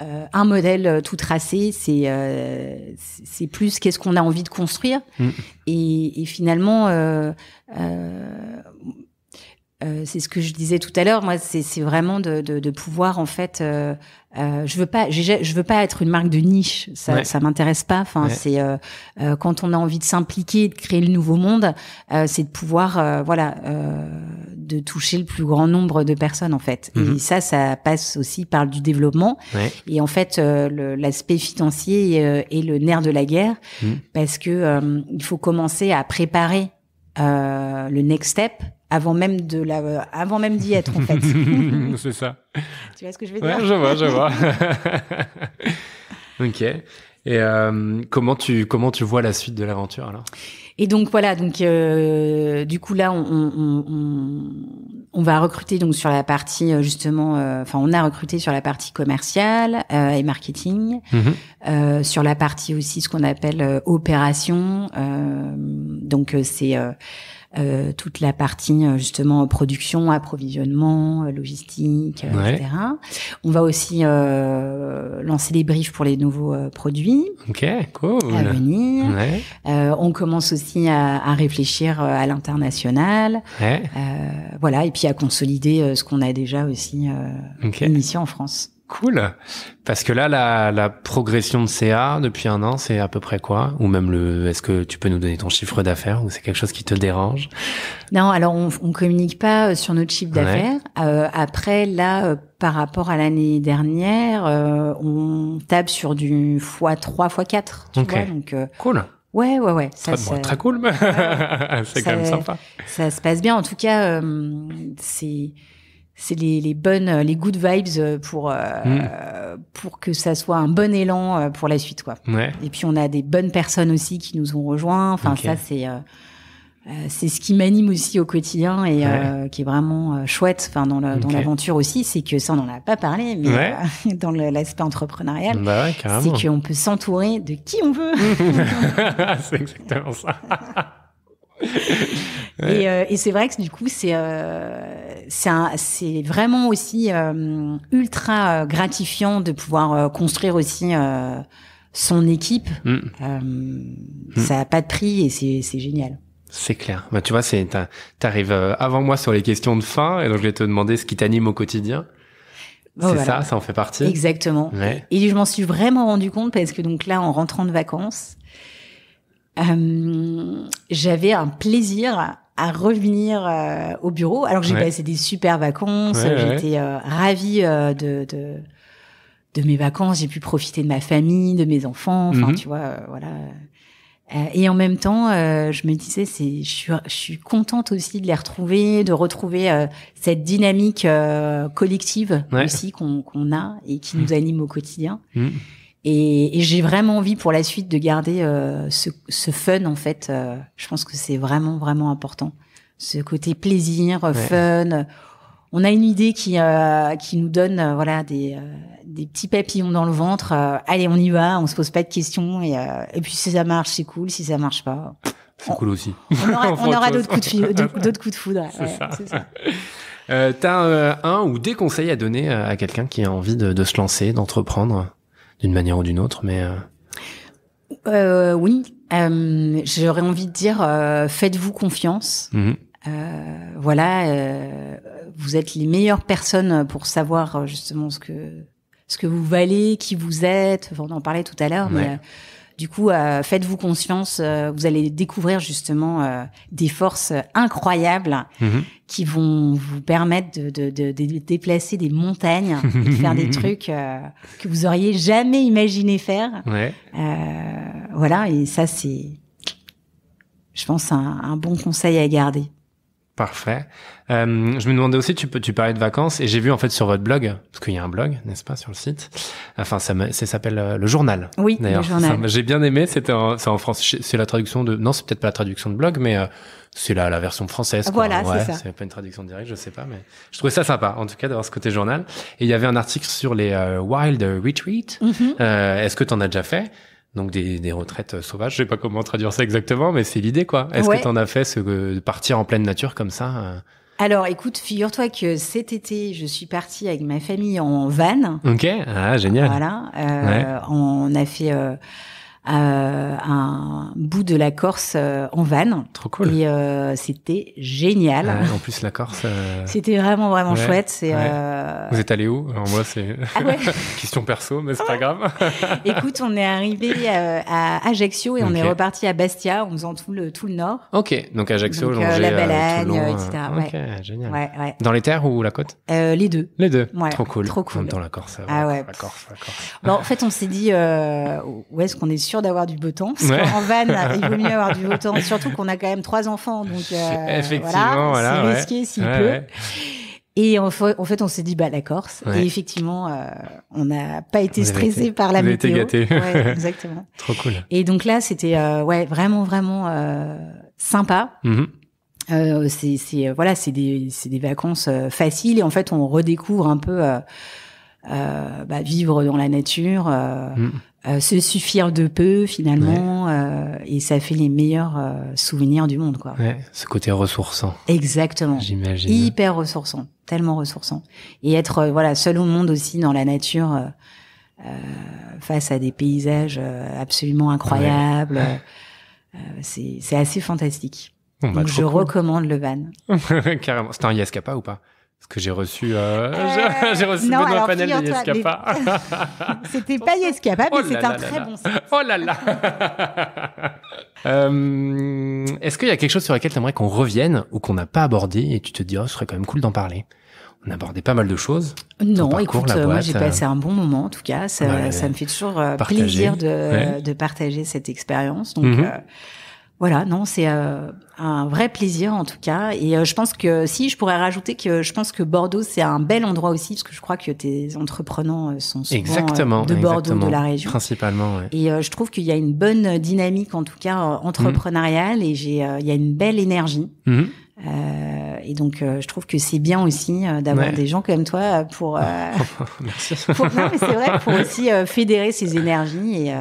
un modèle tout tracé. C'est c'est plus qu'est-ce qu'on a envie de construire. Mm. Et, et, finalement, euh, c'est ce que je disais tout à l'heure. Moi, c'est vraiment de, pouvoir en fait. Euh, euh, je veux pas, je veux pas être une marque de niche. Ça, m'intéresse pas. Enfin, c'est quand on a envie de s'impliquer, de créer le nouveau monde, c'est de pouvoir, voilà, de toucher le plus grand nombre de personnes en fait. Et mhm. ça, ça passe aussi par du développement. Et en fait, l'aspect financier est, le nerf de la guerre mhm. parce que il faut commencer à préparer le next step avant même de la, avant même d'y être en fait. c'est ça. Tu vois ce que je veux dire Je vois, je vois. ok. Et euh, comment tu comment tu vois la suite de l'aventure alors Et donc voilà, donc euh, du coup là on, on, va recruter donc sur la partie euh, justement, enfin on a recruté sur la partie commerciale et marketing, mhm. sur la partie aussi ce qu'on appelle opération. donc c'est euh, toute la partie euh, justement production, approvisionnement, euh, logistique, etc. On va aussi lancer des briefs pour les nouveaux produits Ok, cool. à venir. on commence aussi à, réfléchir à l'international. voilà, et puis à consolider ce qu'on a déjà aussi okay. initié en France. Cool. Parce que là, la, progression de CA depuis un an, c'est à peu près quoi Ou même le, est-ce que tu peux nous donner ton chiffre d'affaires ou c'est quelque chose qui te dérange Non, alors on, ne communique pas euh, sur notre chiffre d'affaires. Euh, après, là, euh, par rapport à l'année dernière, on tape sur du x3, x4. donc, cool. Ouais, ouais, ouais. Ça, très, très cool. c'est quand même sympa. Ça se passe bien. En tout cas, c'est c'est les, bonnes, euh, les good vibes euh, pour euh, mm. pour que ça soit un bon élan pour la suite, quoi. Et puis on a des bonnes personnes aussi qui nous ont rejoints. Enfin, ça c'est c'est ce qui m'anime aussi au quotidien et qui est vraiment chouette. Enfin, dans l'aventure aussi, c'est que ça on n'en a pas parlé, mais dans l'aspect entrepreneurial, bah c'est qu'on peut s'entourer de qui on veut. c'est exactement ça. Et, euh, et c'est vrai que du coup, c'est euh, c'est vraiment aussi euh, ultra euh, gratifiant de pouvoir construire aussi son équipe. Mm. Mm. Ça n'a pas de prix et c'est génial. C'est clair. Bah, tu vois, c'est arrives avant moi sur les questions de fin, et donc je vais te demander ce qui t'anime au quotidien. Bah, c'est ça, ça en fait partie. Exactement. Et je m'en suis vraiment rendu compte parce que donc là, en rentrant de vacances, j'avais un plaisir à revenir euh, au bureau alors que j'ai passé des super vacances j'étais euh, ravie euh, de, de, de mes vacances j'ai pu profiter de ma famille de mes enfants enfin mhm. tu vois voilà et en même temps je me disais c'est je suis je suis contente aussi de les retrouver de retrouver cette dynamique collective aussi qu'on qu'on a et qui mhm. nous anime au quotidien mhm. Et, et j'ai vraiment envie pour la suite de garder euh, ce, ce, fun en fait. Euh, je pense que c'est vraiment vraiment important. Ce côté plaisir, euh, fun. On a une idée qui qui nous donne voilà des, des petits papillons dans le ventre. allez, on y va. On se pose pas de questions. Et, et puis si ça marche, c'est cool. Si ça marche pas, c'est cool aussi. On aura, d'autres coups de d'autres coups de foudre. C'est ça. ça. Euh, T'as un, un ou des conseils à donner à quelqu'un qui a envie de, de se lancer, d'entreprendre d'une manière ou d'une autre, mais. Euh, euh, oui, euh, j'aurais envie de dire, faites-vous confiance. Mhm. voilà, vous êtes les meilleures personnes pour savoir justement ce que ce que vous valez, qui vous êtes. Enfin, on en parlait tout à l'heure, mais du coup, euh, faites-vous conscience, euh, vous allez découvrir justement euh, des forces incroyables mhm. qui vont vous permettre de, déplacer des montagnes, de faire des trucs que vous auriez jamais imaginé faire. voilà, et ça c'est, je pense, un bon conseil à garder. Parfait. Euh, je me demandais aussi, tu, peux, tu parlais de vacances et j'ai vu en fait sur votre blog, parce qu'il y a un blog, n'est-ce pas, sur le site. Enfin, ça, s'appelle euh, le journal. Oui, le journal. J'ai bien aimé. C'était en, en France. C'est la traduction de. Non, c'est peut-être pas la traduction de blog, mais euh, c'est la, la version française. Voilà, c'est ça. C'est pas une traduction directe, je sais pas, mais je trouvais ça sympa, en tout cas, d'avoir ce côté journal. Et il y avait un article sur les wild retreats. Mm-hmm. Est-ce que tu en as déjà fait? donc des, des retraites sauvages. Je sais pas comment traduire ça exactement, mais c'est l'idée, quoi. Est-ce que tu en as fait, ce, partir en pleine nature comme ça alors, écoute, figure-toi que cet été, je suis partie avec ma famille en van. Ok, ah, génial. Voilà, euh, on a fait. Euh, euh, un bout de la Corse euh, en van. Trop cool. Et euh, c'était génial. Ah en plus, la Corse. C'était vraiment vraiment chouette. c'est Vous êtes allé où Alors, Moi, c'est ah question perso, mais c'est pas grave. Écoute, on est arrivé à Ajaccio et on est reparti à Bastia en faisant tout le tout le nord. Ok, donc Ajaccio, la Balagne, etc. Ok, génial. Dans les terres ou la côte Les deux. Les deux. Trop cool. Trop cool. la Corse. Ah ouais. La Corse, la Bon, bah, en fait, on s'est dit où est-ce qu'on est sur d'avoir du beau temps. Parce qu'en En van, il vaut mieux avoir du beau temps. Surtout qu'on a quand même trois enfants, donc euh, Effectivement, voilà, c'est risqué s'il Et en fait, on s'est dit bah la Corse. Et effectivement, euh, on n'a pas été stressé par la météo. exactement. Trop cool. Et donc là, c'était euh, ouais vraiment vraiment sympa. Mm-hmm. c'est voilà, des, des vacances faciles et en fait on redécouvre un peu euh, bah, vivre dans la nature, euh, mm. euh, se suffire de peu finalement, et ça fait les meilleurs souvenirs du monde, quoi. Ouais, ce côté ressourçant. Exactement. J'imagine. Hyper ressourçant, tellement ressourçant. Et être voilà seul au monde aussi dans la nature. Euh, face à des paysages absolument incroyables. c'est assez fantastique. Bah, Donc je recommande le van. Carrément. C'est un kappa ou pas est-ce que j'ai reçu, euh, euh, j'ai reçu non, Panel de Yescapa. c'était pas Yescapa, mais oh c'est un très bon site. Oh là là euh, Est-ce qu'il y a quelque chose sur lequel tu aimerais qu'on revienne ou qu'on n'a pas abordé et tu te dis, oh, ce serait quand même cool d'en parler on a abordé pas mal de choses. Non, écoute, moi j'ai passé un bon moment en tout cas. Ça, me fait toujours plaisir de, partager cette expérience. Donc, mhm voilà, non, c'est euh, un vrai plaisir en tout cas. Et euh, je pense que si, je pourrais rajouter que je pense que Bordeaux, c'est un bel endroit aussi, parce que je crois que tes entrepreneurs sont souvent euh, de Bordeaux, de la région. Principalement, ouais. Et je trouve qu'il y a une bonne dynamique en tout cas mhm. entrepreneuriale, et j'ai, il y a une belle énergie. Mhm. et donc, je trouve que c'est bien aussi d'avoir des gens comme toi pour, Merci. pour non, mais c'est vrai, pour aussi fédérer ces énergies et,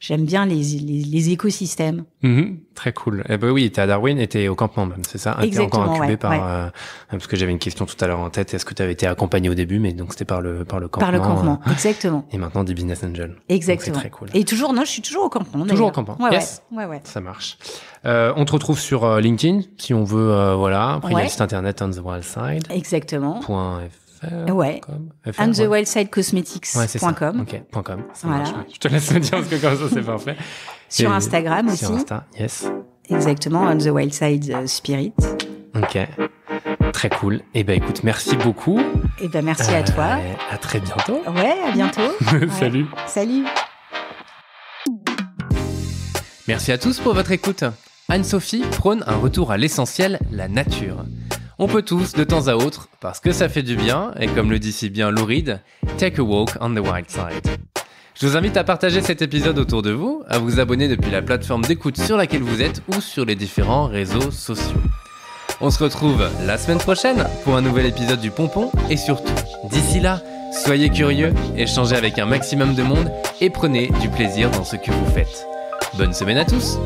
j'aime bien les, les, les écosystèmes. Mhm, très cool. Eh ben oui, tu à Darwin et t'es au campement même, c'est ça ah, Exactement, encore incubé par... Euh, parce que j'avais une question tout à l'heure en tête, est-ce que tu avais été accompagné au début, mais donc c'était par le, par le campement. Par le campement, euh, exactement. Et maintenant des business angels. Exactement. C'est très cool. Et toujours, non, je suis toujours au campement. Toujours au campement, ouais, oui. ouais, ouais, Ça marche. Euh, on te retrouve sur euh, LinkedIn, si on veut, voilà. Après, il y a site internet On The Wild Side. Exactement. F Ouais. the voilà. Je te laisse me dire parce que comme ça, c'est parfait. Sur Instagram aussi. Sur Insta, yes. Exactement, On the Wild euh, Spirit. Ok. Très cool. Et eh ben écoute, merci beaucoup. Et eh ben merci à toi. Euh, à très bientôt. Ouais, à bientôt. Salut. Salut. Merci à tous pour votre écoute. Anne-Sophie prône un retour à l'essentiel, la nature. On peut tous, de temps à autre, parce que ça fait du bien, et comme le dit si bien Louride, take a walk on the wild side. Je vous invite à partager cet épisode autour de vous, à vous abonner depuis la plateforme d'écoute sur laquelle vous êtes ou sur les différents réseaux sociaux. On se retrouve la semaine prochaine pour un nouvel épisode du Pompon et surtout, d'ici là, soyez curieux, échangez avec un maximum de monde et prenez du plaisir dans ce que vous faites. Bonne semaine à tous